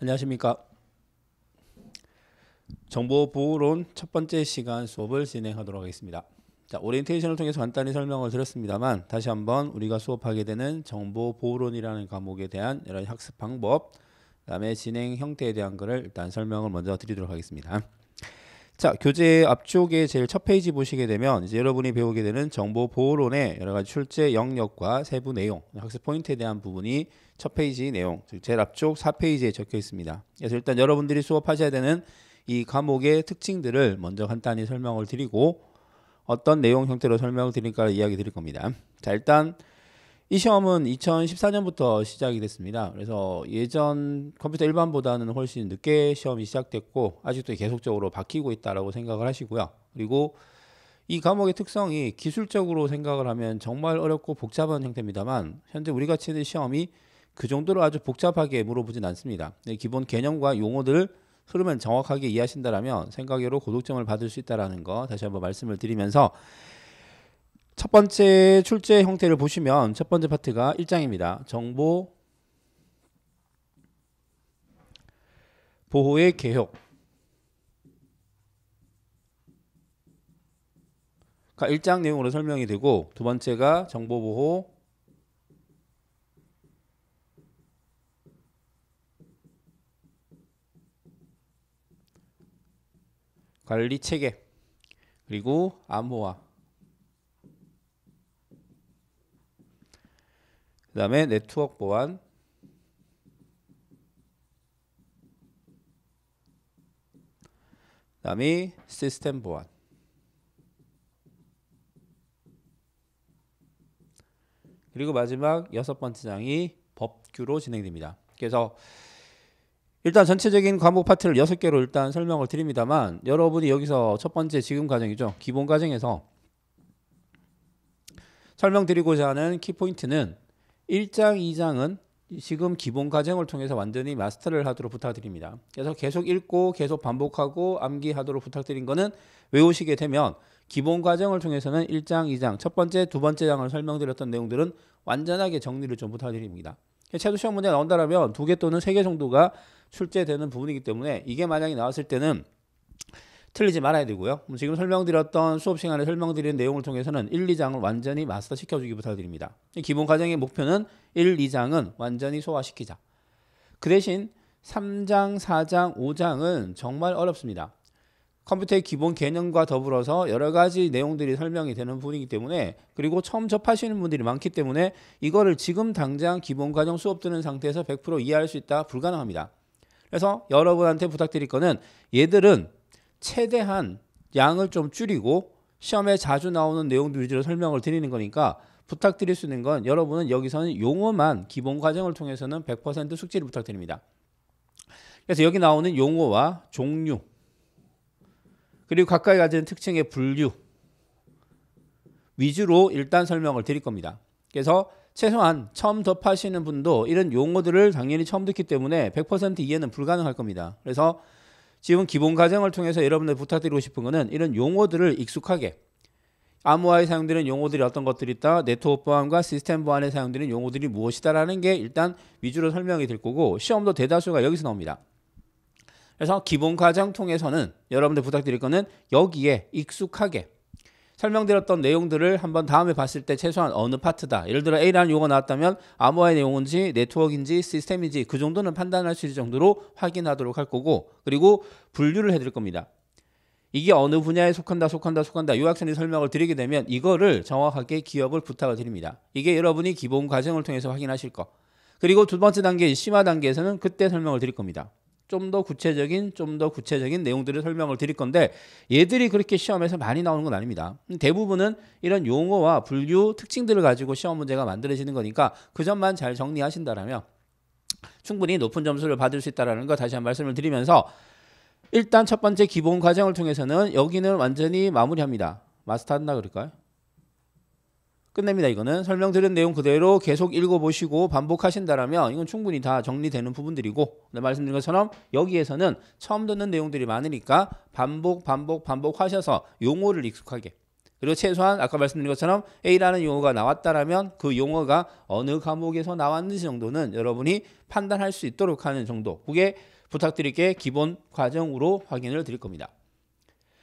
안녕하십니까. 정보 보호론 첫 번째 시간 수업을 진행하도록 하겠습니다. 자, 오리엔테이션을 통해서 간단히 설명을 드렸습니다만 다시 한번 우리가 수업하게 되는 정보 보호론이라는 과목에 대한 여러 학습 방법, 그다음에 진행 형태에 대한 것을 일단 설명을 먼저 드리도록 하겠습니다. 자, 교재 앞쪽에 제일 첫 페이지 보시게 되면 이제 여러분이 배우게 되는 정보 보호론의 여러 가지 출제 영역과 세부 내용, 학습 포인트에 대한 부분이 첫 페이지 내용, 즉 제일 앞쪽 4페이지에 적혀 있습니다. 그래서 일단 여러분들이 수업하셔야 되는 이 과목의 특징들을 먼저 간단히 설명을 드리고 어떤 내용 형태로 설명을 드릴까를 이야기 드릴 겁니다. 자, 일단 이 시험은 2014년부터 시작이 됐습니다. 그래서 예전 컴퓨터 일반보다는 훨씬 늦게 시험이 시작됐고 아직도 계속적으로 바뀌고 있다라고 생각을 하시고요. 그리고 이 과목의 특성이 기술적으로 생각을 하면 정말 어렵고 복잡한 형태입니다만 현재 우리가 치는 시험이 그 정도로 아주 복잡하게 물어보진 않습니다. 네, 기본 개념과 용어들을 흐름을 정확하게 이해하신다라면 생각외로 고득점을 받을 수 있다라는 거 다시 한번 말씀을 드리면서 첫 번째 출제 형태를 보시면 첫 번째 파트가 1장입니다. 정보 보호의 개혁 가 1장 내용으로 설명이 되고 두 번째가 정보 보호 관리 체계 그리고 암호화 그 다음에 네트워크 보안 그다음에 시스템 보안 그리고 마지막 여섯 번째 장이 법규로 진행됩니다. 그래서 일단 전체적인 과목 파트를 여섯 개로 일단 설명을 드립니다만 여러분이 여기서 첫 번째 지금 과정이죠. 기본 과정에서 설명드리고자 하는 키포인트는 1장, 2장은 지금 기본 과정을 통해서 완전히 마스터를 하도록 부탁드립니다. 그래서 계속 읽고 계속 반복하고 암기하도록 부탁드린 것은 외우시게 되면 기본 과정을 통해서는 1장, 2장, 첫 번째, 두 번째 장을 설명드렸던 내용들은 완전하게 정리를 좀 부탁드립니다. 최소 시험 문제가 나온다면 두 개 또는 세 개 정도가 출제되는 부분이기 때문에 이게 만약에 나왔을 때는 틀리지 말아야 되고요. 지금 설명드렸던 수업 시간에 설명드린 내용을 통해서는 1, 2장을 완전히 마스터 시켜주기 부탁드립니다. 기본 과정의 목표는 1, 2장은 완전히 소화시키자. 그 대신 3장, 4장, 5장은 정말 어렵습니다. 컴퓨터의 기본 개념과 더불어서 여러 가지 내용들이 설명이 되는 부분이기 때문에 그리고 처음 접하시는 분들이 많기 때문에 이거를 지금 당장 기본 과정 수업 듣는 상태에서 100% 이해할 수 있다 불가능합니다. 그래서 여러분한테 부탁드릴 거는 얘들은 최대한 양을 좀 줄이고 시험에 자주 나오는 내용들 위주로 설명을 드리는 거니까 부탁드릴 수 있는 건 여러분은 여기서는 용어만 기본 과정을 통해서는 100% 숙지를 부탁드립니다. 그래서 여기 나오는 용어와 종류 그리고 각각이 가진 특징의 분류 위주로 일단 설명을 드릴 겁니다. 그래서 최소한 처음 접하시는 분도 이런 용어들을 당연히 처음 듣기 때문에 100% 이해는 불가능할 겁니다. 그래서 지금 기본 과정을 통해서 여러분들 부탁드리고 싶은 거는 이런 용어들을 익숙하게 암호화에 사용되는 용어들이 어떤 것들이 있다 네트워크 보안과 시스템 보안에 사용되는 용어들이 무엇이다라는 게 일단 위주로 설명이 될 거고 시험도 대다수가 여기서 나옵니다 그래서 기본 과정 통해서는 여러분들 부탁드릴 거는 여기에 익숙하게 설명드렸던 내용들을 한번 다음에 봤을 때 최소한 어느 파트다. 예를 들어 A라는 용어 나왔다면 암호화의 내용인지 네트워크인지 시스템인지 그 정도는 판단할 수 있을 정도로 확인하도록 할 거고 그리고 분류를 해드릴 겁니다. 이게 어느 분야에 속한다 속한다 속한다 요약선이 설명을 드리게 되면 이거를 정확하게 기업을 부탁을 드립니다. 이게 여러분이 기본 과정을 통해서 확인하실 거. 그리고 두 번째 단계 심화 단계에서는 그때 설명을 드릴 겁니다. 좀더 구체적인 좀 더 구체적인 내용들을 설명을 드릴 건데 얘들이 그렇게 시험에서 많이 나오는 건 아닙니다. 대부분은 이런 용어와 분류 특징들을 가지고 시험 문제가 만들어지는 거니까 그 점만 잘 정리하신다라면 충분히 높은 점수를 받을 수 있다라는 거 다시 한번 말씀을 드리면서 일단 첫 번째 기본 과정을 통해서는 여기는 완전히 마무리합니다. 마스터 한다 그럴까요? 끝냅니다. 이거는 설명드린 내용 그대로 계속 읽어보시고 반복하신다라면 이건 충분히 다 정리되는 부분들이고 말씀드린 것처럼 여기에서는 처음 듣는 내용들이 많으니까 반복 반복 반복하셔서 용어를 익숙하게 그리고 최소한 아까 말씀드린 것처럼 A라는 용어가 나왔다라면 그 용어가 어느 과목에서 나왔는지 정도는 여러분이 판단할 수 있도록 하는 정도 그게 부탁드릴게 기본 과정으로 확인을 드릴 겁니다.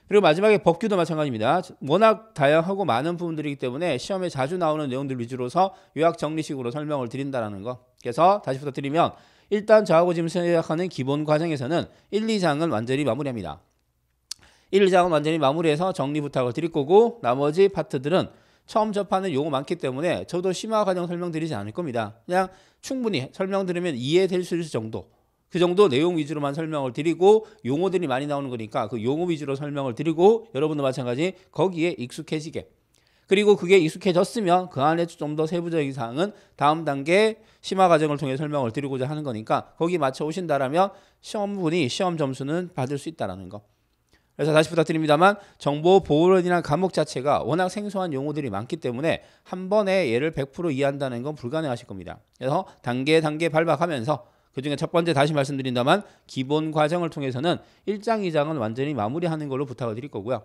그리고 마지막에 법규도 마찬가지입니다. 워낙 다양하고 많은 부분들이기 때문에 시험에 자주 나오는 내용들 위주로서 요약 정리식으로 설명을 드린다라는 거. 그래서 다시 부탁드리면 일단 저하고 지금 생각하는 기본 과정에서는 1, 2장은 완전히 마무리합니다. 1, 2장은 완전히 마무리해서 정리 부탁을 드릴 거고 나머지 파트들은 처음 접하는 용어 많기 때문에 저도 심화 과정 설명드리지 않을 겁니다. 그냥 충분히 설명드리면 이해될 수 있을 정도 그 정도 내용 위주로만 설명을 드리고 용어들이 많이 나오는 거니까 그 용어 위주로 설명을 드리고 여러분도 마찬가지 거기에 익숙해지게 그리고 그게 익숙해졌으면 그 안에 좀 더 세부적인 사항은 다음 단계 심화 과정을 통해 설명을 드리고자 하는 거니까 거기 맞춰 오신다라면 시험분이 시험 점수는 받을 수 있다라는 거. 그래서 다시 부탁드립니다만 정보 보호론이란 과목 자체가 워낙 생소한 용어들이 많기 때문에 한 번에 얘를 100% 이해한다는 건 불가능하실 겁니다. 그래서 단계 단계 발박하면서 그중에 첫 번째 다시 말씀드린다만 기본 과정을 통해서는 1장, 2장은 완전히 마무리하는 걸로 부탁을 드릴 거고요.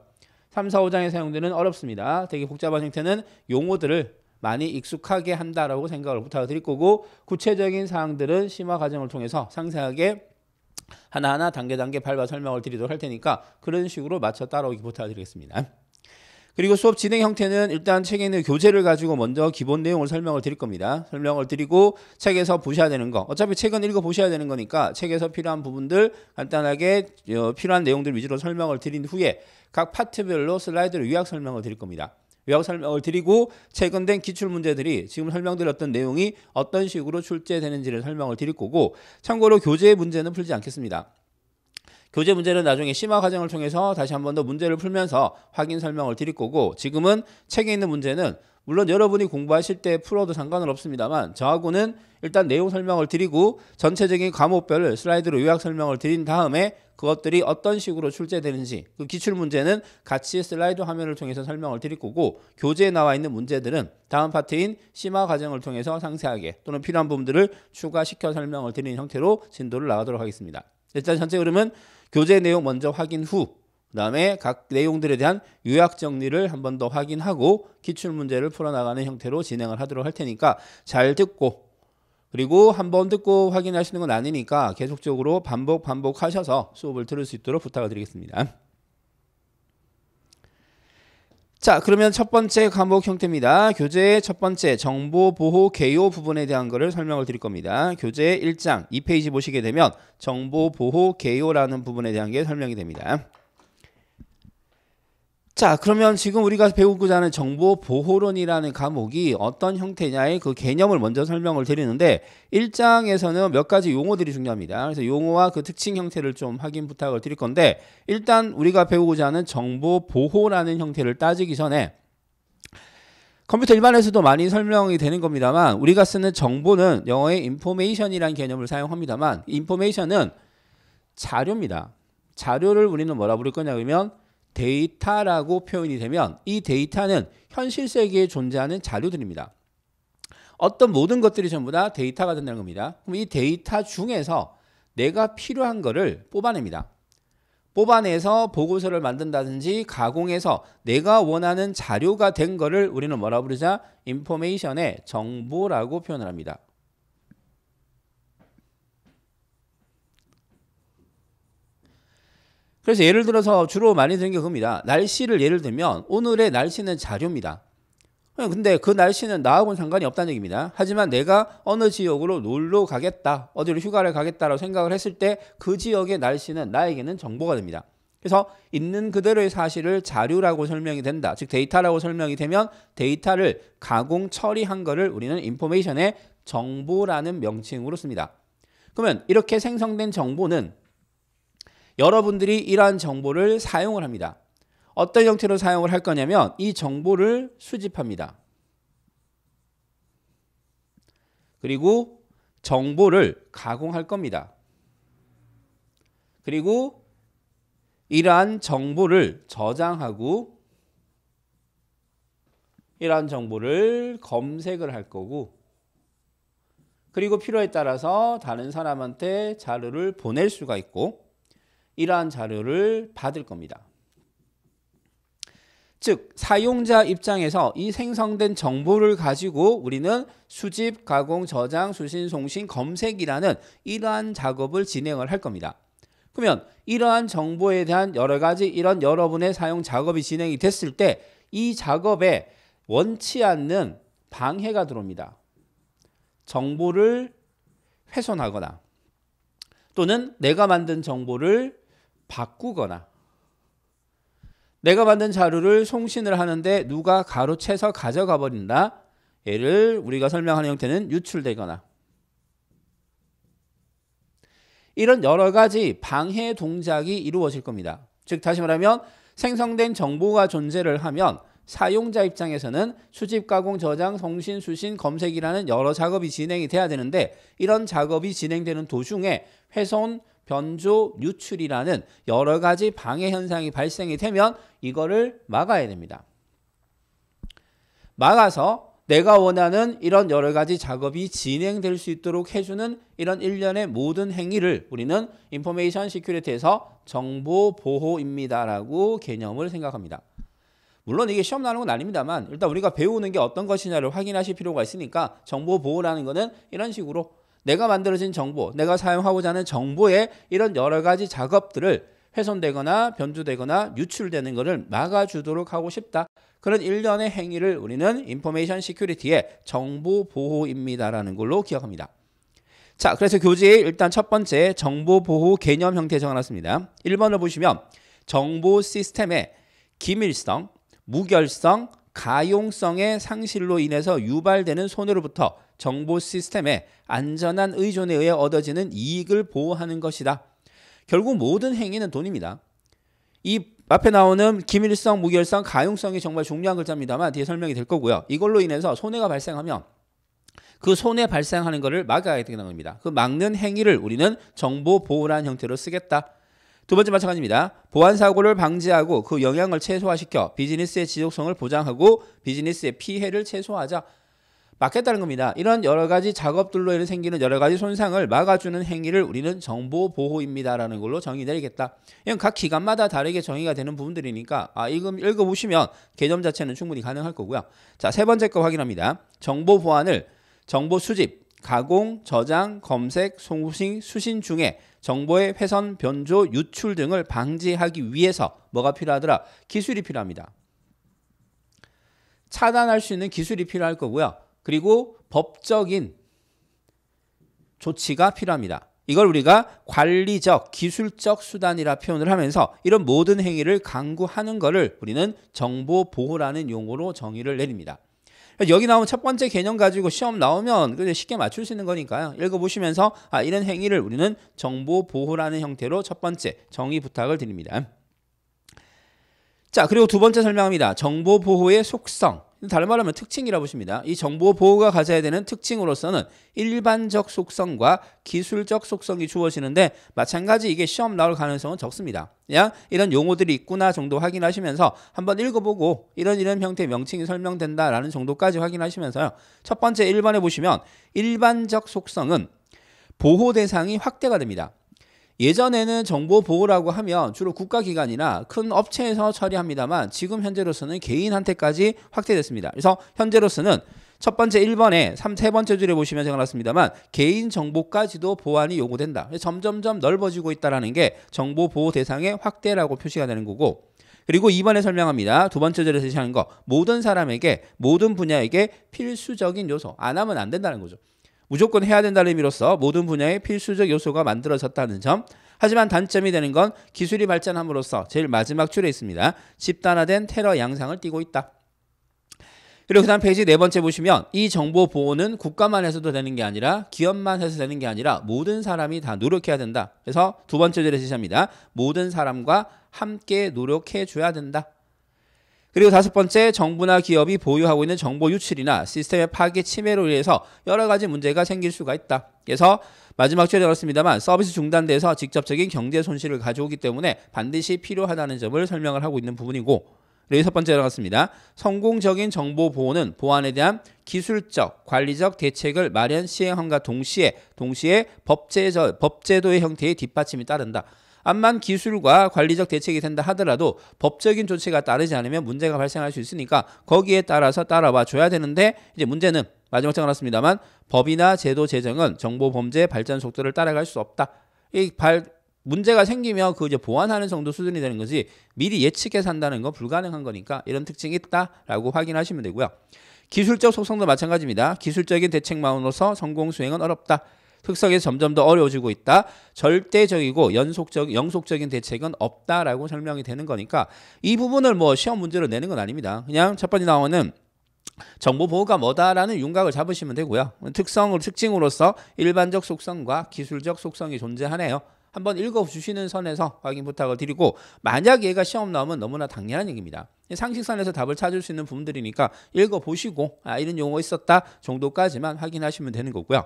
3, 4, 5장의 사용들은 어렵습니다. 되게 복잡한 형태는 용어들을 많이 익숙하게 한다라고 생각을 부탁을 드릴 거고 구체적인 사항들은 심화 과정을 통해서 상세하게 하나하나 단계 단계 밟아 설명을 드리도록 할 테니까 그런 식으로 맞춰 따라오기 부탁드리겠습니다. 그리고 수업 진행 형태는 일단 책에 있는 교재를 가지고 먼저 기본 내용을 설명을 드릴 겁니다. 설명을 드리고 책에서 보셔야 되는 거. 어차피 책은 읽어 보셔야 되는 거니까 책에서 필요한 부분들 간단하게 어, 필요한 내용들 위주로 설명을 드린 후에 각 파트별로 슬라이드로 요약 설명을 드릴 겁니다. 요약 설명을 드리고 최근된 기출 문제들이 지금 설명드렸던 내용이 어떤 식으로 출제되는지를 설명을 드릴 거고 참고로 교재 문제는 풀지 않겠습니다. 교재 문제는 나중에 심화 과정을 통해서 다시 한 번 더 문제를 풀면서 확인 설명을 드릴 거고 지금은 책에 있는 문제는 물론 여러분이 공부하실 때 풀어도 상관은 없습니다만 저하고는 일단 내용 설명을 드리고 전체적인 과목별을 슬라이드로 요약 설명을 드린 다음에 그것들이 어떤 식으로 출제되는지 그 기출 문제는 같이 슬라이드 화면을 통해서 설명을 드릴 거고 교재에 나와 있는 문제들은 다음 파트인 심화 과정을 통해서 상세하게 또는 필요한 부분들을 추가시켜 설명을 드리는 형태로 진도를 나가도록 하겠습니다. 일단 전체 흐름은 교재 내용 먼저 확인 후 그다음에 각 내용들에 대한 요약 정리를 한 번 더 확인하고 기출 문제를 풀어나가는 형태로 진행을 하도록 할 테니까 잘 듣고 그리고 한 번 듣고 확인하시는 건 아니니까 계속적으로 반복 반복하셔서 수업을 들을 수 있도록 부탁 드리겠습니다. 자 그러면 첫 번째 과목 형태입니다. 교재의 첫 번째 정보보호 개요 부분에 대한 것을 설명을 드릴 겁니다. 교재 1장 2페이지 보시게 되면 정보보호 개요라는 부분에 대한 게 설명이 됩니다. 자, 그러면 지금 우리가 배우고자 하는 정보 보호론이라는 과목이 어떤 형태냐의 그 개념을 먼저 설명을 드리는데 1장에서는 몇 가지 용어들이 중요합니다. 그래서 용어와 그 특징 형태를 좀 확인 부탁을 드릴 건데 일단 우리가 배우고자 하는 정보 보호라는 형태를 따지기 전에 컴퓨터 일반에서도 많이 설명이 되는 겁니다만 우리가 쓰는 정보는 영어의 인포메이션이라는 개념을 사용합니다만 인포메이션은 자료입니다. 자료를 우리는 뭐라 부를 거냐 그러면 데이터라고 표현이 되면 이 데이터는 현실 세계에 존재하는 자료들입니다. 어떤 모든 것들이 전부 다 데이터가 된다는 겁니다. 그럼 이 데이터 중에서 내가 필요한 거를 뽑아냅니다. 뽑아내서 보고서를 만든다든지 가공해서 내가 원하는 자료가 된 거를 우리는 뭐라 부르자? 인포메이션의 정보라고 표현을 합니다. 그래서 예를 들어서 주로 많이 드는 게 그겁니다. 날씨를 예를 들면 오늘의 날씨는 자료입니다. 어, 근데 그 날씨는 나하고는 상관이 없다는 얘기입니다. 하지만 내가 어느 지역으로 놀러 가겠다, 어디로 휴가를 가겠다라고 생각을 했을 때 그 지역의 날씨는 나에게는 정보가 됩니다. 그래서 있는 그대로의 사실을 자료라고 설명이 된다. 즉 데이터라고 설명이 되면 데이터를 가공 처리한 거를 우리는 인포메이션의 정보라는 명칭으로 씁니다. 그러면 이렇게 생성된 정보는 여러분들이 이러한 정보를 사용을 합니다. 어떤 형태로 사용을 할 거냐면 이 정보를 수집합니다. 그리고 정보를 가공할 겁니다. 그리고 이러한 정보를 저장하고 이러한 정보를 검색을 할 거고 그리고 필요에 따라서 다른 사람한테 자료를 보낼 수가 있고 이러한 자료를 받을 겁니다. 즉 사용자 입장에서 이 생성된 정보를 가지고 우리는 수집, 가공, 저장, 수신, 송신, 검색이라는 이러한 작업을 진행을 할 겁니다. 그러면 이러한 정보에 대한 여러 가지 이런 여러분의 사용 작업이 진행이 됐을 때 이 작업에 원치 않는 방해가 들어옵니다. 정보를 훼손하거나 또는 내가 만든 정보를 바꾸거나 내가 만든 자료를 송신을 하는데 누가 가로채서 가져가 버린다. 얘를 우리가 설명하는 형태는 유출되거나 이런 여러 가지 방해 동작이 이루어질 겁니다. 즉 다시 말하면 생성된 정보가 존재를 하면 사용자 입장에서는 수집, 가공, 저장, 송신, 수신, 검색이라는 여러 작업이 진행이 돼야 되는데 이런 작업이 진행되는 도중에 훼손, 변조 유출이라는 여러 가지 방해 현상이 발생이 되면 이거를 막아야 됩니다. 막아서 내가 원하는 이런 여러 가지 작업이 진행될 수 있도록 해주는 이런 일련의 모든 행위를 우리는 인포메이션 시큐리티에서 정보 보호입니다라고 개념을 생각합니다. 물론 이게 시험 나는 건 아닙니다만 일단 우리가 배우는 게 어떤 것이냐를 확인하실 필요가 있으니까 정보 보호라는 것은 이런 식으로 내가 만들어진 정보, 내가 사용하고자 하는 정보에 이런 여러 가지 작업들을 훼손되거나 변조되거나 유출되는 것을 막아주도록 하고 싶다. 그런 일련의 행위를 우리는 인포메이션 시큐리티의 정보 보호입니다라는 걸로 기억합니다. 자, 그래서 교재의 일단 첫 번째 정보 보호 개념 형태 적어놨습니다. 1번을 보시면 정보 시스템의 기밀성, 무결성, 가용성의 상실로 인해서 유발되는 손해로부터 정보 시스템의 안전한 의존에 의해 얻어지는 이익을 보호하는 것이다. 결국 모든 행위는 돈입니다. 이 앞에 나오는 기밀성, 무결성, 가용성이 정말 중요한 글자입니다만 뒤에 설명이 될 거고요. 이걸로 인해서 손해가 발생하면 그 손해 발생하는 것을 막아야 되는 겁니다. 그 막는 행위를 우리는 정보 보호란 형태로 쓰겠다. 두 번째 마찬가지입니다. 보안 사고를 방지하고 그 영향을 최소화시켜 비즈니스의 지속성을 보장하고 비즈니스의 피해를 최소화하자. 막겠다는 겁니다. 이런 여러 가지 작업들로 인해 생기는 여러 가지 손상을 막아주는 행위를 우리는 정보 보호입니다라는 걸로 정의 내리겠다. 이건 각 기관마다 다르게 정의가 되는 부분들이니까 아, 이거 읽어보시면 개념 자체는 충분히 가능할 거고요. 자, 세 번째 거 확인합니다. 정보 보안을 정보 수집, 가공, 저장, 검색, 송신, 수신 중에 정보의 회선, 변조, 유출 등을 방지하기 위해서 뭐가 필요하더라? 기술이 필요합니다. 차단할 수 있는 기술이 필요할 거고요. 그리고 법적인 조치가 필요합니다. 이걸 우리가 관리적, 기술적 수단이라 표현을 하면서 이런 모든 행위를 강구하는 것을 우리는 정보 보호라는 용어로 정의를 내립니다. 여기 나온 첫 번째 개념 가지고 시험 나오면 쉽게 맞출 수 있는 거니까요. 읽어보시면서 아, 이런 행위를 우리는 정보 보호라는 형태로 첫 번째 정의 부탁을 드립니다. 자, 그리고 두 번째 설명합니다. 정보 보호의 속성. 다른 말로 하면 특징이라 고 보십니다. 이 정보 보호가 가져야 되는 특징으로서는 일반적 속성과 기술적 속성이 주어지는데 마찬가지 이게 시험 나올 가능성은 적습니다. 그냥 이런 용어들이 있구나 정도 확인하시면서 한번 읽어보고 이런 이런 형태의 명칭이 설명된다라는 정도까지 확인하시면서요. 첫 번째 1번에 보시면 일반적 속성은 보호 대상이 확대가 됩니다. 예전에는 정보 보호라고 하면 주로 국가기관이나 큰 업체에서 처리합니다만 지금 현재로서는 개인한테까지 확대됐습니다. 그래서 현재로서는 첫 번째 1번에 3, 세 번째 줄에 보시면 적어놨습니다만 개인 정보까지도 보안이 요구된다. 점점점 넓어지고 있다는 게 정보 보호 대상의 확대라고 표시가 되는 거고 그리고 2번에 설명합니다. 두 번째 줄에서 제시하는 거 모든 사람에게 모든 분야에게 필수적인 요소 안 하면 안 된다는 거죠. 무조건 해야 된다는 의미로서 모든 분야의 필수적 요소가 만들어졌다는 점. 하지만 단점이 되는 건 기술이 발전함으로써 제일 마지막 줄에 있습니다. 집단화된 테러 양상을 띠고 있다. 그리고 그 다음 페이지 네 번째 보시면 이 정보 보호는 국가만 해서도 되는 게 아니라 기업만 해서 되는 게 아니라 모든 사람이 다 노력해야 된다. 그래서 두 번째 줄에 제시합니다. 모든 사람과 함께 노력해 줘야 된다. 그리고 다섯 번째, 정부나 기업이 보유하고 있는 정보 유출이나 시스템의 파괴 침해로 인해서 여러 가지 문제가 생길 수가 있다. 그래서 마지막 주에 들었습니다만 서비스 중단돼서 직접적인 경제 손실을 가져오기 때문에 반드시 필요하다는 점을 설명을 하고 있는 부분이고 그리고 여섯 번째 들어갔습니다. 성공적인 정보 보호는 보안에 대한 기술적, 관리적 대책을 마련 시행함과 동시에 동시에 법제 법제도의 형태의 뒷받침이 따른다. 암만 기술과 관리적 대책이 된다 하더라도 법적인 조치가 따르지 않으면 문제가 발생할 수 있으니까 거기에 따라서 따라와 줘야 되는데 이제 문제는 마지막 장을 났습니다만 법이나 제도 제정은 정보 범죄 발전 속도를 따라갈 수 없다. 이 발 문제가 생기면 그 이제 보완하는 정도 수준이 되는 거지 미리 예측해서 한다는 건 불가능한 거니까 이런 특징이 있다라고 확인하시면 되고요. 기술적 속성도 마찬가지입니다. 기술적인 대책만으로서 성공 수행은 어렵다. 흑석이 점점 더 어려워지고 있다. 절대적이고 연속적 영속적인 대책은 없다라고 설명이 되는 거니까 이 부분을 뭐 시험 문제로 내는 건 아닙니다. 그냥 첫 번째 나오는 정보 보호가 뭐다라는 윤곽을 잡으시면 되고요. 특성을 특징으로서 일반적 속성과 기술적 속성이 존재하네요. 한번 읽어주시는 선에서 확인 부탁을 드리고 만약 얘가 시험 나오면 너무나 당연한 얘기입니다. 상식선에서 답을 찾을 수 있는 부분들이니까 읽어보시고 아 이런 용어 있었다 정도까지만 확인하시면 되는 거고요.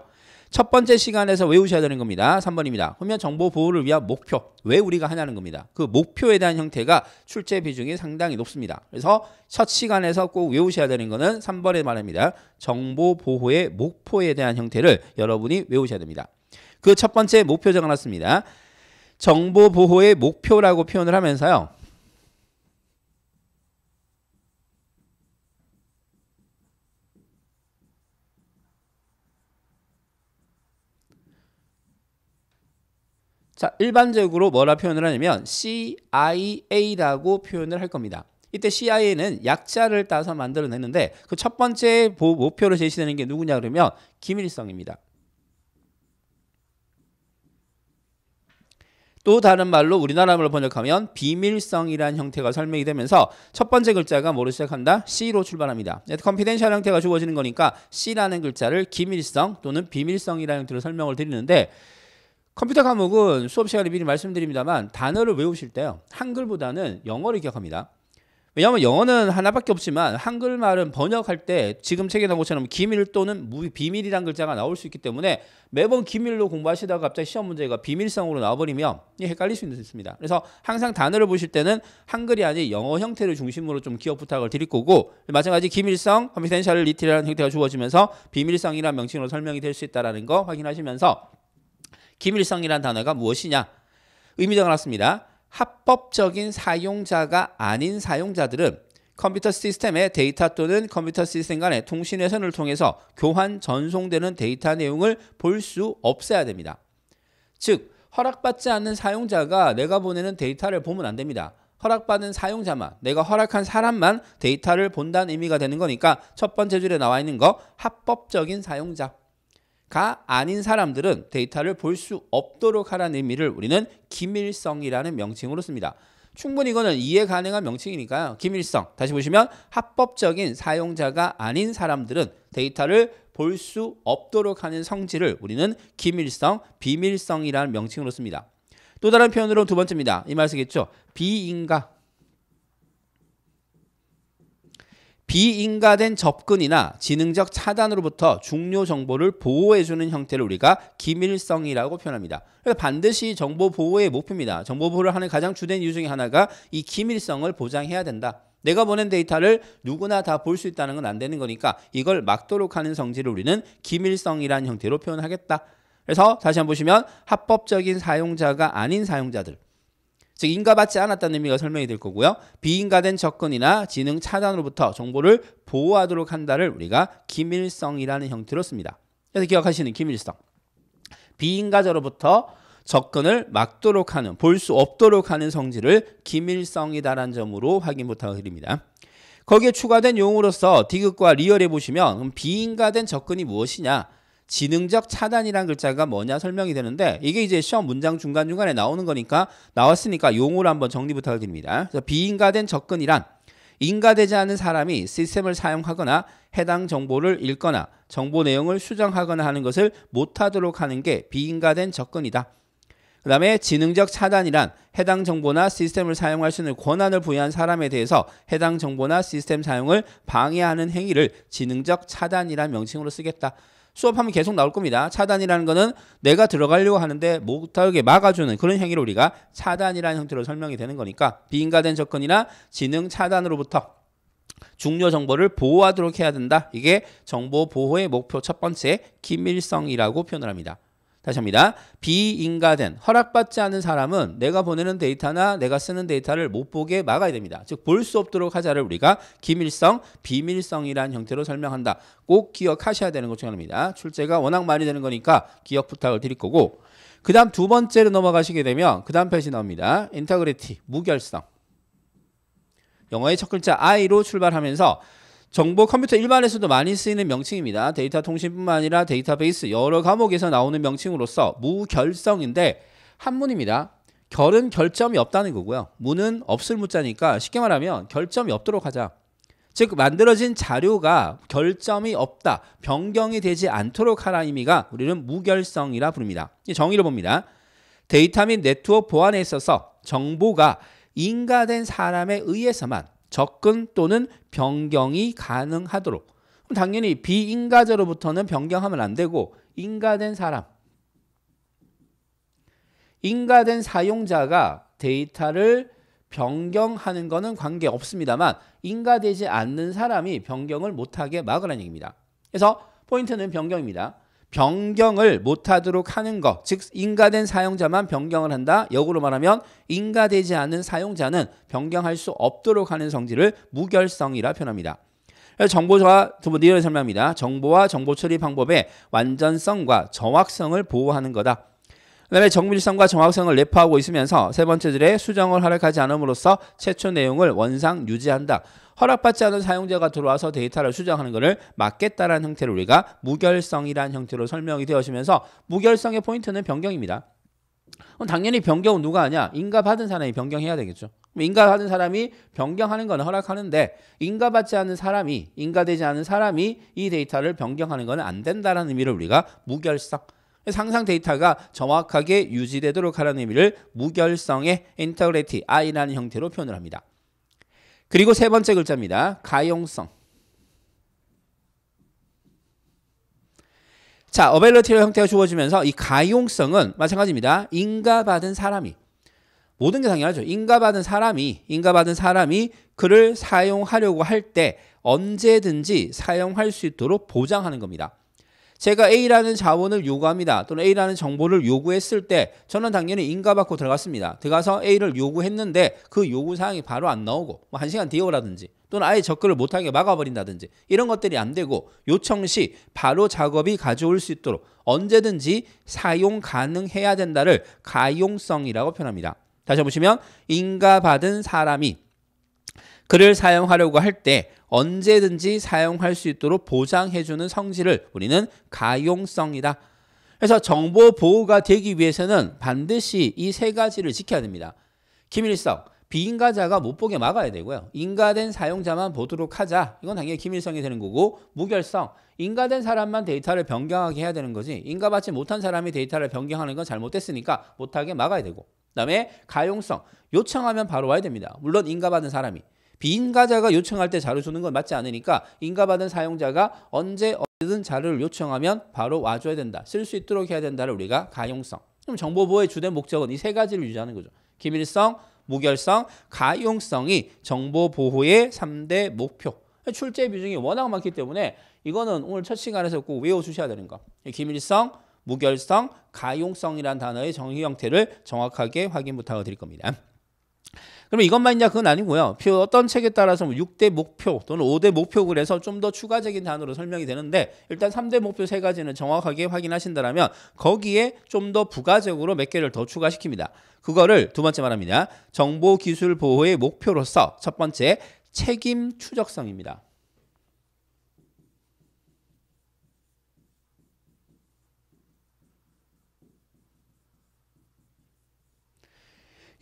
첫 번째 시간에서 외우셔야 되는 겁니다. 3번입니다. 후면 정보 보호를 위한 목표. 왜 우리가 하냐는 겁니다. 그 목표에 대한 형태가 출제 비중이 상당히 높습니다. 그래서 첫 시간에서 꼭 외우셔야 되는 것은 3번에 말합니다. 정보 보호의 목표에 대한 형태를 여러분이 외우셔야 됩니다. 그첫 번째 목표 적어놨습니다. 정보 보호의 목표라고 표현을 하면서요. 자, 일반적으로 뭐라 표현을 하냐면 CIA라고 표현을 할 겁니다. 이때 CIA는 약자를 따서 만들어냈는데 그 첫 번째 목표로 제시되는 게 누구냐 그러면 기밀성입니다. 또 다른 말로 우리나라 말로 번역하면 비밀성이라는 형태가 설명이 되면서 첫 번째 글자가 뭐로 시작한다? C로 출발합니다. 컴피덴셜 네, 형태가 주어지는 거니까 C라는 글자를 기밀성 또는 비밀성이라는 형태로 설명을 드리는데 컴퓨터 과목은 수업 시간에 미리 말씀드립니다만 단어를 외우실 때요. 한글보다는 영어를 기억합니다. 왜냐하면 영어는 하나밖에 없지만 한글말은 번역할 때 지금 책에 나온 것처럼 기밀 또는 비밀이란 글자가 나올 수 있기 때문에 매번 기밀로 공부하시다가 갑자기 시험 문제가 비밀성으로 나와버리면 헷갈릴 수 있습니다. 그래서 항상 단어를 보실 때는 한글이 아닌 영어 형태를 중심으로 좀 기억 부탁을 드릴 거고 마찬가지 기밀성, 컨피덴셜리티라는 형태가 주어지면서 비밀성이라는 명칭으로 설명이 될 수 있다는 거 확인하시면서 기밀성이라는 단어가 무엇이냐 의미가 나왔습니다. 합법적인 사용자가 아닌 사용자들은 컴퓨터 시스템의 데이터 또는 컴퓨터 시스템 간의 통신 회선을 통해서 교환 전송되는 데이터 내용을 볼 수 없어야 됩니다. 즉 허락받지 않는 사용자가 내가 보내는 데이터를 보면 안 됩니다. 허락받은 사용자만 내가 허락한 사람만 데이터를 본다는 의미가 되는 거니까 첫 번째 줄에 나와 있는 거 합법적인 사용자 가 아닌 사람들은 데이터를 볼 수 없도록 하라는 의미를 우리는 기밀성이라는 명칭으로 씁니다. 충분히 이거는 이해 가능한 명칭이니까요. 기밀성. 다시 보시면 합법적인 사용자가 아닌 사람들은 데이터를 볼 수 없도록 하는 성질을 우리는 기밀성, 비밀성이라는 명칭으로 씁니다. 또 다른 표현으로 두 번째입니다. 이말 쓰겠죠. 비인가. 비인가된 접근이나 지능적 차단으로부터 중요 정보를 보호해주는 형태를 우리가 기밀성이라고 표현합니다. 그래서 반드시 정보 보호의 목표입니다. 정보 보호를 하는 가장 주된 이유 중에 하나가 이 기밀성을 보장해야 된다. 내가 보낸 데이터를 누구나 다 볼 수 있다는 건 안 되는 거니까 이걸 막도록 하는 성질을 우리는 기밀성이라는 형태로 표현하겠다. 그래서 다시 한번 보시면 합법적인 사용자가 아닌 사용자들 즉 인가받지 않았다는 의미가 설명이 될 거고요. 비인가된 접근이나 지능 차단으로부터 정보를 보호하도록 한다를 우리가 기밀성이라는 형태로 씁니다. 그래서 기억하시는 기밀성. 비인가자로부터 접근을 막도록 하는, 볼 수 없도록 하는 성질을 기밀성이다라는 점으로 확인 부탁드립니다. 거기에 추가된 용어로서 디귿과 리얼해 보시면 비인가된 접근이 무엇이냐? 지능적 차단이란 글자가 뭐냐 설명이 되는데 이게 이제 시험 문장 중간중간에 나오는 거니까 나왔으니까 용어를 한번 정리 부탁드립니다. 비인가된 접근이란 인가되지 않은 사람이 시스템을 사용하거나 해당 정보를 읽거나 정보 내용을 수정하거나 하는 것을 못하도록 하는 게 비인가된 접근이다. 그 다음에 지능적 차단이란 해당 정보나 시스템을 사용할 수 있는 권한을 부여한 사람에 대해서 해당 정보나 시스템 사용을 방해하는 행위를 지능적 차단이란 명칭으로 쓰겠다. 수업하면 계속 나올 겁니다. 차단이라는 거는 내가 들어가려고 하는데 못하게 막아주는 그런 행위를 우리가 차단이라는 형태로 설명이 되는 거니까 비인가된 접근이나 지능 차단으로부터 중요 정보를 보호하도록 해야 된다. 이게 정보 보호의 목표 첫 번째 기밀성이라고 표현을 합니다. 다시 합니다. 비인가된 허락받지 않은 사람은 내가 보내는 데이터나 내가 쓰는 데이터를 못 보게 막아야 됩니다. 즉 볼 수 없도록 하자를 우리가 기밀성, 비밀성이란 형태로 설명한다. 꼭 기억하셔야 되는 것중 하나입니다. 출제가 워낙 많이 되는 거니까 기억 부탁을 드릴 거고 그 다음 두 번째로 넘어가시게 되면 그 다음 페이지 나옵니다. 인터그리티, 무결성 영어의 첫 글자 I로 출발하면서 정보 컴퓨터 일반에서도 많이 쓰이는 명칭입니다. 데이터 통신뿐만 아니라 데이터베이스 여러 과목에서 나오는 명칭으로서 무결성인데 한문입니다. 결은 결점이 없다는 거고요. 문은 없을 문자니까 쉽게 말하면 결점이 없도록 하자. 즉 만들어진 자료가 결점이 없다, 변경이 되지 않도록 하라 의미가 우리는 무결성이라 부릅니다. 정의를 봅니다. 데이터 및 네트워크 보안에 있어서 정보가 인가된 사람에 의해서만 접근 또는 변경이 가능하도록. 그럼 당연히 비인가제로부터는 변경하면 안 되고 인가된 사람, 인가된 사용자가 데이터를 변경하는 것은 관계 없습니다만 인가되지 않는 사람이 변경을 못하게 막으라는 얘기입니다. 그래서 포인트는 변경입니다. 변경을 못하도록 하는 것, 즉 인가된 사용자만 변경을 한다. 역으로 말하면 인가되지 않은 사용자는 변경할 수 없도록 하는 성질을 무결성이라 표현합니다. 정보와 두 번째 설명합니다. 정보와 정보 처리 방법의 완전성과 정확성을 보호하는 거다. 그다음에 정밀성과 정확성을 내포하고 있으면서 세 번째 줄에 수정을 허락하지 않음으로써 최초 내용을 원상 유지한다. 허락받지 않은 사용자가 들어와서 데이터를 수정하는 것을 막겠다라는 형태로 우리가 무결성이라는 형태로 설명이 되어지면서 무결성의 포인트는 변경입니다. 그럼 당연히 변경은 누가 하냐? 인가받은 사람이 변경해야 되겠죠. 인가받은 사람이 변경하는 건 허락하는데 인가받지 않은 사람이 인가되지 않은 사람이 이 데이터를 변경하는 건안 된다라는 의미를 우리가 무결성 상상 데이터가 정확하게 유지되도록 하라는 의미를 무결성의 인터그레티 I라는 형태로 표현을 합니다. 그리고 세 번째 글자입니다. 가용성. 자, 어벨러티얼 형태가 주어지면서 이 가용성은 마찬가지입니다. 인가받은 사람이 모든 게 당연하죠. 인가받은 사람이 인가받은 사람이 그를 사용하려고 할 때 언제든지 사용할 수 있도록 보장하는 겁니다. 제가 A라는 자원을 요구합니다. 또는 A라는 정보를 요구했을 때 저는 당연히 인가받고 들어갔습니다. 들어가서 A를 요구했는데 그 요구 사항이 바로 안 나오고 뭐 1시간 뒤에 오라든지 또는 아예 접근을 못하게 막아버린다든지 이런 것들이 안 되고 요청 시 바로 작업이 가져올 수 있도록 언제든지 사용 가능해야 된다를 가용성이라고 표현합니다. 다시 보시면 인가받은 사람이 그를 사용하려고 할 때 언제든지 사용할 수 있도록 보장해주는 성질을 우리는 가용성이다. 그래서 정보 보호가 되기 위해서는 반드시 이 세 가지를 지켜야 됩니다. 기밀성 비인가자가 못 보게 막아야 되고요. 인가된 사용자만 보도록 하자. 이건 당연히 기밀성이 되는 거고 무결성, 인가된 사람만 데이터를 변경하게 해야 되는 거지. 인가받지 못한 사람이 데이터를 변경하는 건 잘못됐으니까 못하게 막아야 되고. 그다음에 가용성, 요청하면 바로 와야 됩니다. 물론 인가받은 사람이. 비인가자가 요청할 때 자료 주는 건 맞지 않으니까 인가받은 사용자가 언제 어디든 자료를 요청하면 바로 와줘야 된다. 쓸 수 있도록 해야 된다를 우리가 가용성. 그럼 정보보호의 주된 목적은 이 세 가지를 유지하는 거죠. 기밀성, 무결성, 가용성이 정보보호의 3대 목표. 출제 비중이 워낙 많기 때문에 이거는 오늘 첫 시간에서 꼭 외워주셔야 되는 거. 기밀성, 무결성, 가용성이란 단어의 정의 형태를 정확하게 확인 부탁드릴 겁니다. 그럼 이것만 있냐? 그건 아니고요. 어떤 책에 따라서 6대 뭐 목표 또는 5대 목표 그래서 좀 더 추가적인 단어로 설명이 되는데 일단 3대 목표 세 가지는 정확하게 확인하신다면 거기에 좀 더 부가적으로 몇 개를 더 추가시킵니다. 그거를 두 번째 말합니다. 정보기술 보호의 목표로서 첫 번째 책임 추적성입니다.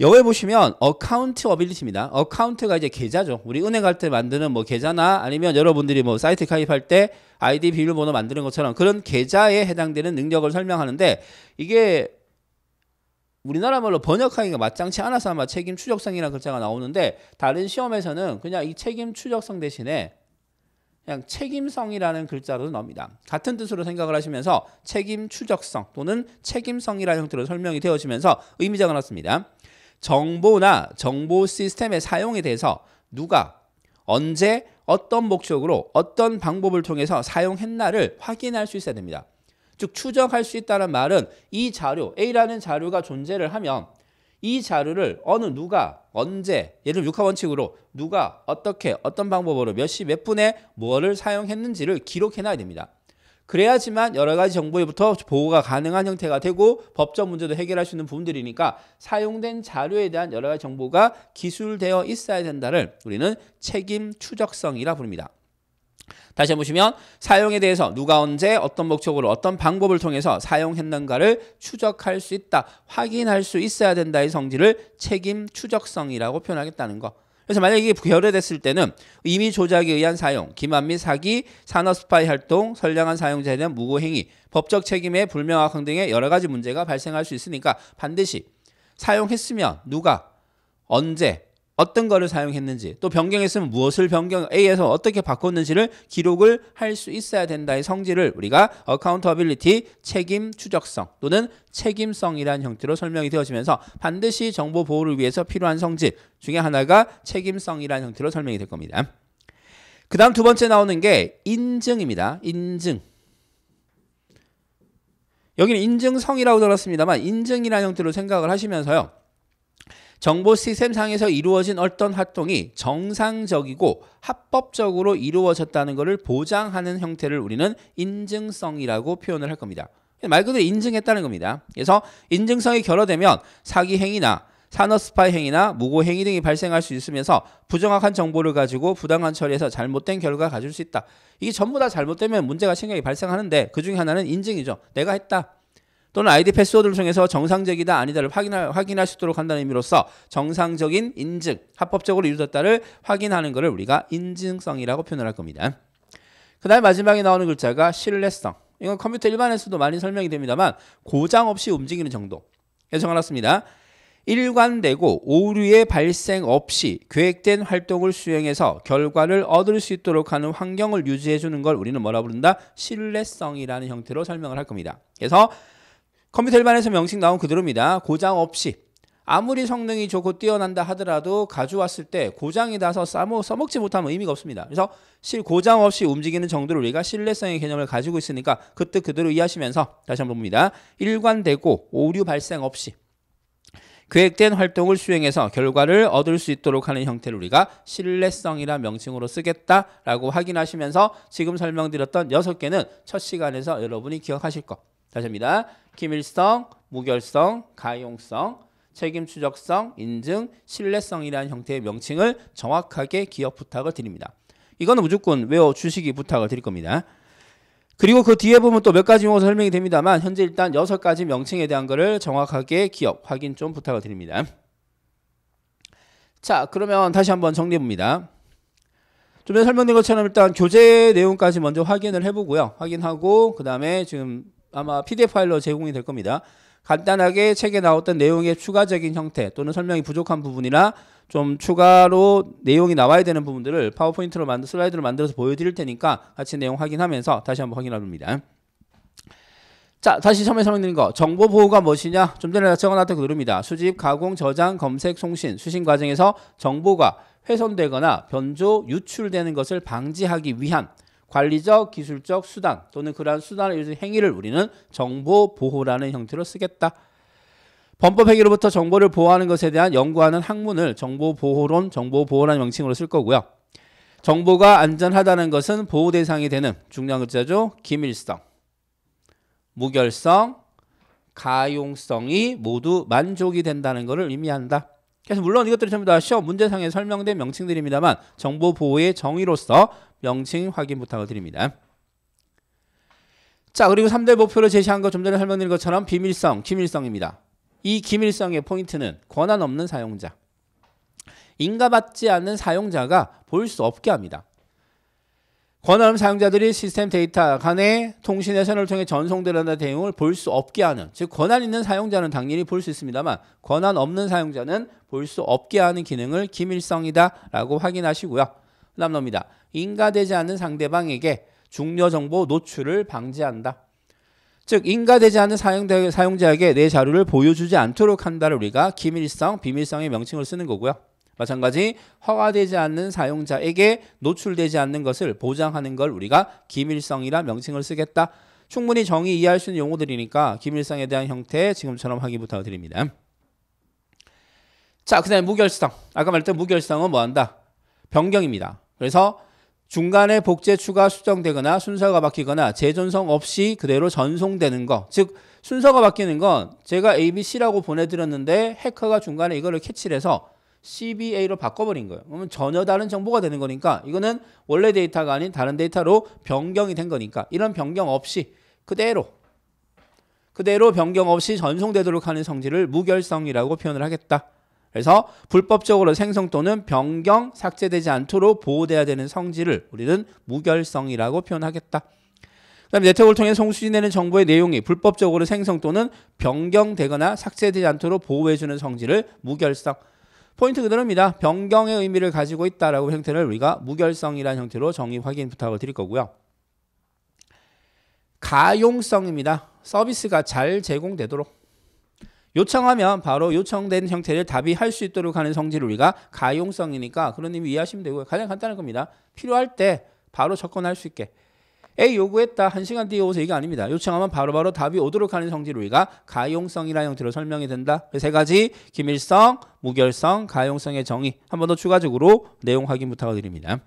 여기에 보시면 어카운트 어빌리티입니다. 어카운트가 이제 계좌죠. 우리 은행 갈 때 만드는 뭐 계좌나 아니면 여러분들이 뭐 사이트 가입할 때 아이디 비밀번호 만드는 것처럼 그런 계좌에 해당되는 능력을 설명하는데 이게 우리나라 말로 번역하기가 마땅치 않아서 아마 책임 추적성이라는 글자가 나오는데 다른 시험에서는 그냥 이 책임 추적성 대신에 그냥 책임성이라는 글자로 나옵니다. 같은 뜻으로 생각을 하시면서 책임 추적성 또는 책임성이라는 형태로 설명이 되어지면서 의미자가 났습니다. 정보나 정보 시스템의 사용에 대해서 누가 언제 어떤 목적으로 어떤 방법을 통해서 사용했나를 확인할 수 있어야 됩니다. 즉 추적할 수 있다는 말은 이 자료 A라는 자료가 존재를 하면 이 자료를 어느 누가 언제 예를 들어 6화 원칙으로 누가 어떻게 어떤 방법으로 몇 시 몇 분에 뭐를 사용했는지를 기록해 놔야 됩니다. 그래야지만 여러 가지 정보로부터 보호가 가능한 형태가 되고 법적 문제도 해결할 수 있는 부분들이니까 사용된 자료에 대한 여러 가지 정보가 기술되어 있어야 된다를 우리는 책임 추적성이라 부릅니다. 다시 한번 보시면 사용에 대해서 누가 언제 어떤 목적으로 어떤 방법을 통해서 사용했는가를 추적할 수 있다 확인할 수 있어야 된다의 성질을 책임 추적성이라고 표현하겠다는 것 그래서 만약 에 이게 결여됐을 때는 이미 조작에 의한 사용, 기만 및 사기, 산업 스파이 활동, 선량한 사용자에 대한 무고 행위, 법적 책임의 불명확성 등의 여러 가지 문제가 발생할 수 있으니까 반드시 사용했으면 누가 언제 어떤 거를 사용했는지 또 변경했으면 무엇을 변경 A에서 어떻게 바꿨는지를 기록을 할 수 있어야 된다의 성질을 우리가 어카운터빌리티 책임 추적성 또는 책임성이라는 형태로 설명이 되어지면서 반드시 정보 보호를 위해서 필요한 성질 중에 하나가 책임성이라는 형태로 설명이 될 겁니다. 그 다음 두 번째 나오는 게 인증입니다. 인증. 여기는 인증성이라고 들었습니다만 인증이라는 형태로 생각을 하시면서요. 정보 시스템상에서 이루어진 어떤 활동이 정상적이고 합법적으로 이루어졌다는 것을 보장하는 형태를 우리는 인증성이라고 표현을 할 겁니다. 말 그대로 인증했다는 겁니다. 그래서 인증성이 결여되면 사기 행위나 산업 스파이 행위나 무고 행위 등이 발생할 수 있으면서 부정확한 정보를 가지고 부당한 처리에서 잘못된 결과가 가질 수 있다. 이게 전부 다 잘못되면 문제가 생각이 발생하는데 그 중에 하나는 인증이죠. 내가 했다. 또는 아이디 패스워드를 통해서 정상적이다 아니다를 확인할, 확인할 수 있도록 한다는 의미로서 정상적인 인증, 합법적으로 이루어졌다를 확인하는 것을 우리가 인증성이라고 표현할 을 겁니다. 그 다음 에 마지막에 나오는 글자가 신뢰성. 이건 컴퓨터 일반에서도 많이 설명이 됩니다만 고장 없이 움직이는 정도. 그래서 적놨습니다 일관되고 오류의 발생 없이 계획된 활동을 수행해서 결과를 얻을 수 있도록 하는 환경을 유지해 주는 걸 우리는 뭐라 부른다? 신뢰성이라는 형태로 설명을 할 겁니다. 그래서 컴퓨터 일반에서 명식 나온 그대로입니다. 고장 없이 아무리 성능이 좋고 뛰어난다 하더라도 가져왔을 때 고장이 나서 써먹지 못하면 의미가 없습니다. 그래서 실 고장 없이 움직이는 정도를 우리가 신뢰성의 개념을 가지고 있으니까 그때 그대로 이해하시면서 다시 한번 봅니다. 일관되고 오류 발생 없이 계획된 활동을 수행해서 결과를 얻을 수 있도록 하는 형태를 우리가 신뢰성이라 명칭으로 쓰겠다라고 확인하시면서 지금 설명드렸던 6 개는 첫 시간에서 여러분이 기억하실 것. 다시 합니다. 기밀성, 무결성, 가용성, 책임 추적성, 인증, 신뢰성이라는 형태의 명칭을 정확하게 기업 부탁을 드립니다. 이거는 무조건 외워 주시기 부탁을 드릴 겁니다. 그리고 그 뒤에 보면 또 몇 가지 용어 설명이 됩니다만 현재 일단 여섯 가지 명칭에 대한 것을 정확하게 기억 확인 좀 부탁을 드립니다. 자 그러면 다시 한번 정리해 봅니다. 좀 전에 설명드 것처럼 일단 교재 내용까지 먼저 확인을 해보고요. 확인하고 그 다음에 지금 아마 PDF 파일로 제공이 될 겁니다. 간단하게 책에 나왔던 내용의 추가적인 형태 또는 설명이 부족한 부분이나 좀 추가로 내용이 나와야 되는 부분들을 파워포인트로 만든슬라이드를 만들어서 보여드릴 테니까 같이 내용 확인하면서 다시 한번 확인합니다자 다시 처음에 설명드린 거 정보 보호가 무엇이냐 좀 전에 적어놨던 그대입니다 수집, 가공, 저장, 검색, 송신, 수신 과정에서 정보가 훼손되거나 변조, 유출되는 것을 방지하기 위한 관리적, 기술적 수단 또는 그러한 수단을 이루는 행위를 우리는 정보 보호라는 형태로 쓰겠다. 범법 행위로부터 정보를 보호하는 것에 대한 연구하는 학문을 정보 보호론, 정보 보호라는 명칭으로 쓸 거고요. 정보가 안전하다는 것은 보호 대상이 되는 중요한 글자죠. 기밀성, 무결성, 가용성이 모두 만족이 된다는 것을 의미한다. 그래서 물론 이것들이 전부 다 시험 문제상에 설명된 명칭들입니다만 정보 보호의 정의로서 명칭 확인 부탁드립니다. 자, 그리고 3대 목표를 제시한 것 좀 전에 설명드린 것처럼 비밀성, 기밀성입니다. 이 기밀성의 포인트는 권한 없는 사용자. 인가받지 않는 사용자가 볼 수 없게 합니다. 권한 없는 사용자들이 시스템 데이터 간의 통신의 선을 통해 전송되는 대응을 볼 수 없게 하는 즉 권한 있는 사용자는 당연히 볼 수 있습니다만 권한 없는 사용자는 볼 수 없게 하는 기능을 기밀성이다 라고 확인하시고요. 남럽니다. 인가되지 않은 상대방에게 중요 정보 노출을 방지한다. 즉 인가되지 않은 사용자, 에게내 자료를 보여주지 않도록 한다를 우리가 기밀성, 비밀성의 명칭을 쓰는 거고요. 마찬가지 허가되지 않는 사용자에게 노출되지 않는 것을 보장하는 걸 우리가 기밀성이라 명칭을 쓰겠다. 충분히 정의 이해할 수 있는 용어들이니까 기밀성에 대한 형태 지금처럼 확인 부탁드립니다. 자, 그 다음에 무결성. 아까 말했던 무결성은 뭐한다? 변경입니다. 그래서 중간에 복제 추가 수정되거나 순서가 바뀌거나 재전송 없이 그대로 전송되는 거. 즉 순서가 바뀌는 건 제가 ABC라고 보내드렸는데 해커가 중간에 이거를 캐치를 해서 CBA로 바꿔버린 거예요. 그러면 전혀 다른 정보가 되는 거니까 이거는 원래 데이터가 아닌 다른 데이터로 변경이 된 거니까 이런 변경 없이 그대로 그대로 변경 없이 전송되도록 하는 성질을 무결성이라고 표현을 하겠다. 그래서 불법적으로 생성 또는 변경 삭제되지 않도록 보호돼야 되는 성질을 우리는 무결성이라고 표현하겠다. 그다음 네트워크를 통해 송수진되는 정보의 내용이 불법적으로 생성 또는 변경되거나 삭제되지 않도록 보호해주는 성질을 무결성. 포인트 그대로입니다. 변경의 의미를 가지고 있다라고 형태를 우리가 무결성이라는 형태로 정의 확인 부탁을 드릴 거고요. 가용성입니다. 서비스가 잘 제공되도록. 요청하면 바로 요청된 형태를 답이 할 수 있도록 하는 성질을 우리가 가용성이니까 그런 의미 이해하시면 되고요. 가장 간단한 겁니다. 필요할 때 바로 접근할 수 있게. A 요구했다. 한 시간 뒤에 오세요. 이게 아닙니다. 요청하면 바로바로 바로 답이 오도록 하는 성질 우리가 가용성이라는 형태로 설명이 된다. 그세 가지 기밀성, 무결성, 가용성의 정의 한번 더 추가적으로 내용 확인 부탁드립니다.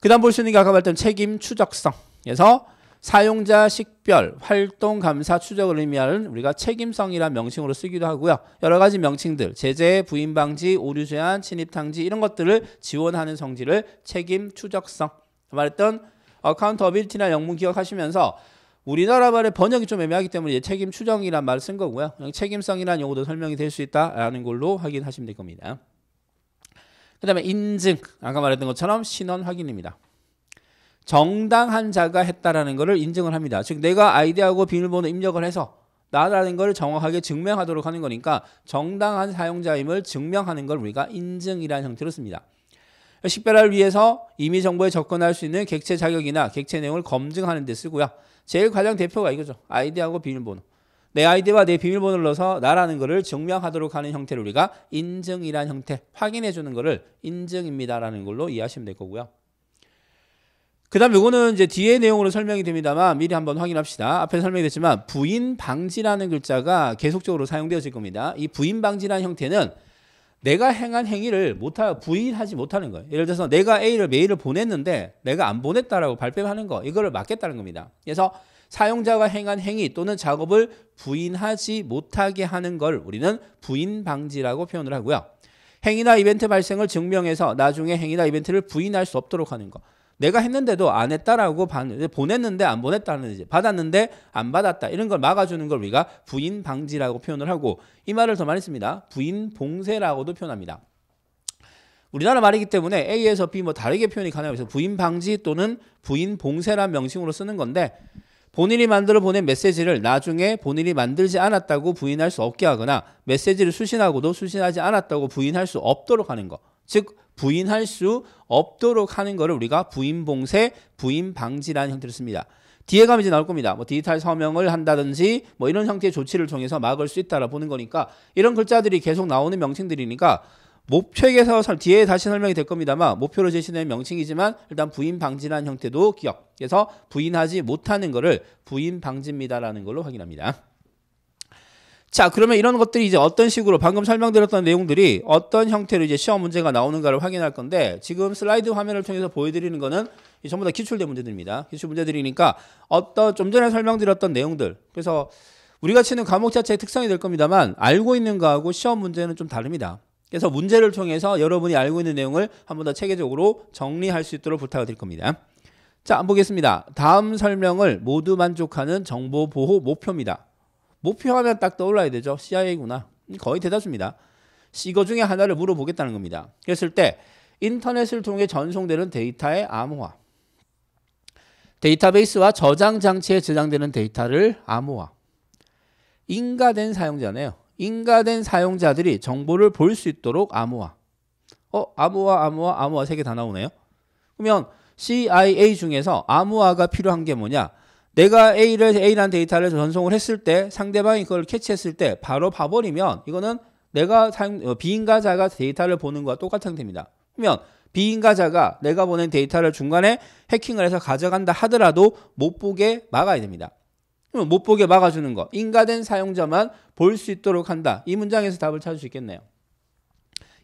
그 다음 볼 수 있는 게 아까 말했던 책임 추적성. 그래서 사용자 식별 활동 감사 추적을 의미하는 우리가 책임성이라는 명칭으로 쓰기도 하고요. 여러 가지 명칭들, 제재, 부인 방지, 오류 제한, 침입 탕지 이런 것들을 지원하는 성질을 책임 추적성. 말했던 어카운터빌티나 영문 기억하시면서 우리나라 말의 번역이 좀 애매하기 때문에 책임 추정이란 말을 쓴 거고요. 책임성이라는 용어도 설명이 될 수 있다라는 걸로 확인하시면 될 겁니다. 그 다음에 인증, 아까 말했던 것처럼 신원 확인입니다. 정당한 자가 했다라는 것을 인증을 합니다. 즉 내가 아이디하고 비밀번호 입력을 해서 나라는 걸 정확하게 증명하도록 하는 거니까 정당한 사용자임을 증명하는 걸 우리가 인증이라는 형태로 씁니다. 식별화를 위해서 이미 정보에 접근할 수 있는 객체 자격이나 객체 내용을 검증하는 데 쓰고요. 제일 가장 대표가 이거죠. 아이디하고 비밀번호. 내 아이디와 내 비밀번호를 넣어서 나라는 것을 증명하도록 하는 형태를 우리가 인증이라는 형태, 확인해 주는 것을 인증입니다라는 걸로 이해하시면 될 거고요. 그 다음에 이거는 이제 뒤에 내용으로 설명이 됩니다만 미리 한번 확인합시다. 앞에 설명이 됐지만 부인 방지라는 글자가 계속적으로 사용되어질 겁니다. 이 부인 방지라는 형태는 내가 행한 행위를 못하 부인하지 못하는 거예요. 예를 들어서 내가 A를 메일을 보냈는데 내가 안 보냈다라고 발뺌하는 거 이거를 막겠다는 겁니다. 그래서 사용자가 행한 행위 또는 작업을 부인하지 못하게 하는 걸 우리는 부인 방지라고 표현을 하고요. 행위나 이벤트 발생을 증명해서 나중에 행위나 이벤트를 부인할 수 없도록 하는 거. 내가 했는데도 안 했다라고 보냈는데 안 보냈다는지 받았는데 안 받았다 이런 걸 막아주는 걸 우리가 부인 방지라고 표현을 하고 이 말을 더 많이 씁니다. 부인 봉쇄라고도 표현합니다. 우리나라 말이기 때문에 A에서 B 뭐 다르게 표현이 가능해서 부인 방지 또는 부인 봉쇄란 명칭으로 쓰는 건데 본인이 만들어 보낸 메시지를 나중에 본인이 만들지 않았다고 부인할 수 없게 하거나 메시지를 수신하고도 수신하지 않았다고 부인할 수 없도록 하는 거. 즉 부인할 수 없도록 하는 것을 우리가 부인 봉쇄, 부인 방지라는 형태로 씁니다. 뒤에 가면 이제 나올 겁니다. 뭐 디지털 서명을 한다든지 뭐 이런 형태의 조치를 통해서 막을 수 있다라 고 보는 거니까 이런 글자들이 계속 나오는 명칭들이니까 목표에서 뒤에 다시 설명이 될 겁니다만 목표로 제시된 명칭이지만 일단 부인 방지라는 형태도 기억. 그래서 부인하지 못하는 것을 부인 방지입니다라는 걸로 확인합니다. 자, 그러면 이런 것들이 이제 어떤 식으로 방금 설명드렸던 내용들이 어떤 형태로 이제 시험 문제가 나오는가를 확인할 건데 지금 슬라이드 화면을 통해서 보여드리는 거는 전부 다기출된 문제들입니다. 기출 문제들이니까 어떤 좀 전에 설명드렸던 내용들 그래서 우리가 치는 과목 자체의 특성이 될 겁니다만 알고 있는 거하고 시험 문제는 좀 다릅니다. 그래서 문제를 통해서 여러분이 알고 있는 내용을 한 번 더 체계적으로 정리할 수 있도록 부탁을 드릴 겁니다. 자, 보겠습니다. 다음 설명을 모두 만족하는 정보 보호 목표입니다. 목표하면 딱 떠올라야 되죠. CIA구나. 음, 거의 대다수입니다. 이거 중에 하나를 물어보겠다는 겁니다. 그랬을 때 인터넷을 통해 전송되는 데이터의 암호화. 데이터베이스와 저장 장치에 저장되는 데이터를 암호화. 인가된 사용자네요. 인가된 사용자들이 정보를 볼 수 있도록 암호화. 어, 암호화, 암호화, 암호화 세 개 다 나오네요. 그러면 CIA 중에서 암호화가 필요한 게 뭐냐? 내가 A를 A라는 데이터를 전송을 했을 때 상대방이 그걸 캐치했을 때 바로 봐버리면 이거는 내가 상, 어, 비인가자가 데이터를 보는 거와 똑같은 상태니다 그러면 비인가자가 내가 보낸 데이터를 중간에 해킹을 해서 가져간다 하더라도 못 보게 막아야 됩니다. 그러면 못 보게 막아주는 거. 인가된 사용자만 볼 수 있도록 한다. 이 문장에서 답을 찾을 수 있겠네요.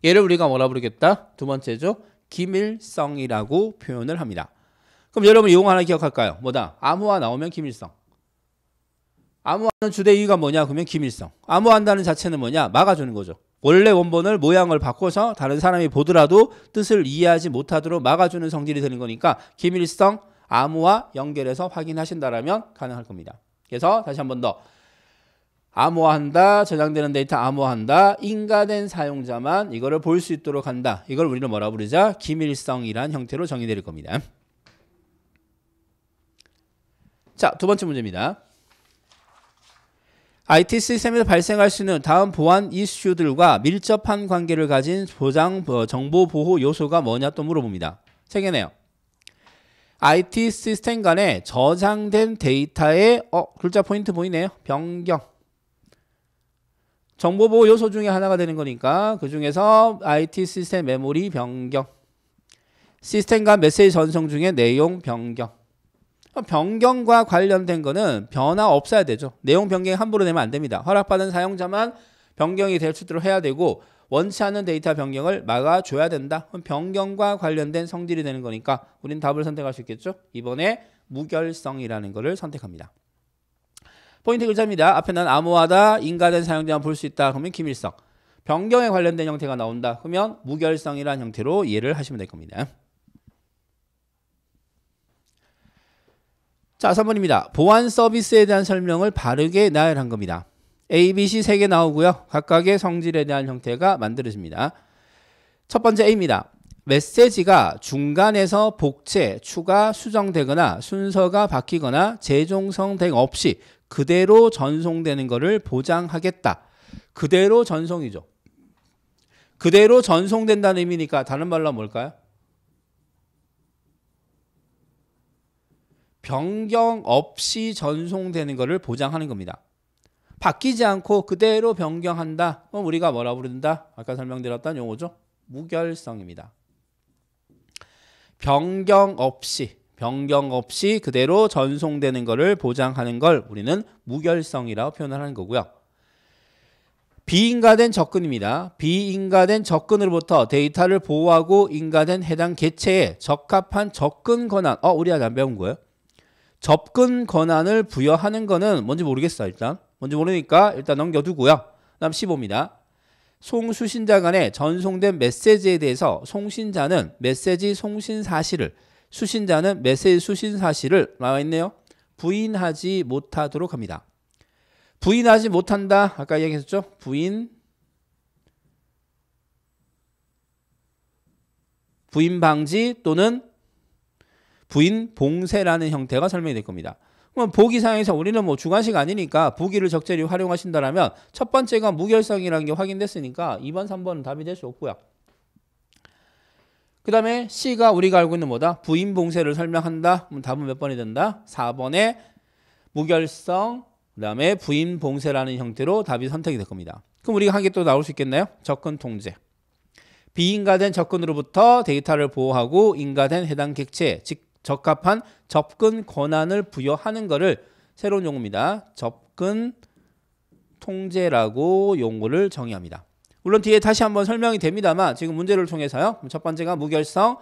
얘를 우리가 뭐라 부르겠다? 두 번째죠. 기밀성이라고 표현을 합니다. 그럼 여러분 이 용어 하나 기억할까요? 뭐다? 암호화 나오면 김일성. 암호화는 주대 이유가 뭐냐? 그러면 김일성. 암호한다는 자체는 뭐냐? 막아주는 거죠. 원래 원본을 모양을 바꿔서 다른 사람이 보더라도 뜻을 이해하지 못하도록 막아주는 성질이 되는 거니까 김일성 암호화 연결해서 확인하신다라면 가능할 겁니다. 그래서 다시 한번 더. 암호한다, 화 저장되는 데이터 암호한다, 화 인가된 사용자만 이거를 볼 수 있도록 한다. 이걸 우리는 뭐라 부르자? 김일성이란 형태로 정의될 겁니다. 자, 두 번째 문제입니다. IT 시스템에서 발생할 수 있는 다음 보안 이슈들과 밀접한 관계를 가진 보장 어, 정보 보호 요소가 뭐냐 또 물어봅니다. 세 개네요. IT 시스템 간에 저장된 데이터의 어 글자 포인트 보이네요. 변경. 정보 보호 요소 중에 하나가 되는 거니까 그 중에서 IT 시스템 메모리 변경. 시스템 간 메시지 전송 중에 내용 변경. 변경과 관련된 거는 변화 없어야 되죠. 내용 변경 함부로 내면 안 됩니다. 허락받은 사용자만 변경이 될 수 있도록 해야 되고 원치 않는 데이터 변경을 막아줘야 된다. 그럼 변경과 관련된 성질이 되는 거니까 우린 답을 선택할 수 있겠죠. 이번에 무결성이라는 것을 선택합니다. 포인트 글자입니다. 앞에 난 암호화다, 인간된 사용자만 볼 수 있다. 그러면 김일성. 변경에 관련된 형태가 나온다. 그러면 무결성이라는 형태로 이해를 하시면 될 겁니다. 자, 3번입니다. 보안 서비스에 대한 설명을 바르게 나열한 겁니다. A, B, C 3개 나오고요. 각각의 성질에 대한 형태가 만들어집니다. 첫 번째 A입니다. 메시지가 중간에서 복제, 추가, 수정되거나 순서가 바뀌거나 재종성 등 없이 그대로 전송되는 것을 보장하겠다. 그대로 전송이죠. 그대로 전송된다는 의미니까 다른 말로 뭘까요? 변경 없이 전송되는 것을 보장하는 겁니다. 바뀌지 않고 그대로 변경한다. 그럼 어, 우리가 뭐라 부른다? 아까 설명드렸던 용어죠. 무결성입니다. 변경 없이 변경 없이 그대로 전송되는 것을 보장하는 걸 우리는 무결성이라고 표현을 하는 거고요. 비인가된 접근입니다. 비인가된 접근으로부터 데이터를 보호하고 인가된 해당 개체에 적합한 접근 권한. 어, 우리가 안 배운 거예요? 접근 권한을 부여하는 거는 뭔지 모르겠어 일단 뭔지 모르니까 일단 넘겨두고요 다음 15입니다 송수신자 간에 전송된 메시지에 대해서 송신자는 메시지 송신 사실을 수신자는 메시지 수신 사실을 나와 있네요 부인하지 못하도록 합니다 부인하지 못한다 아까 얘기했었죠 부인 부인 방지 또는 부인 봉쇄라는 형태가 설명이 될 겁니다. 그럼 보기 상에서 우리는 뭐 주관식 아니니까 보기를 적절히 활용하신다면첫 번째가 무결성이라는 게 확인됐으니까 2번, 3번은 답이 될 수 없고요. 그 다음에 C가 우리가 알고 있는 뭐다? 부인 봉쇄를 설명한다. 그럼 답은 몇 번이 된다? 4번에 무결성, 그 다음에 부인 봉쇄라는 형태로 답이 선택이 될 겁니다. 그럼 우리가 한개또 나올 수 있겠나요? 접근 통제. 비인가된 접근으로부터 데이터를 보호하고 인가된 해당 객체, 즉 적합한 접근 권한을 부여하는 것을 새로운 용어입니다. 접근 통제라고 용어를 정의합니다. 물론 뒤에 다시 한번 설명이 됩니다만 지금 문제를 통해서요. 첫 번째가 무결성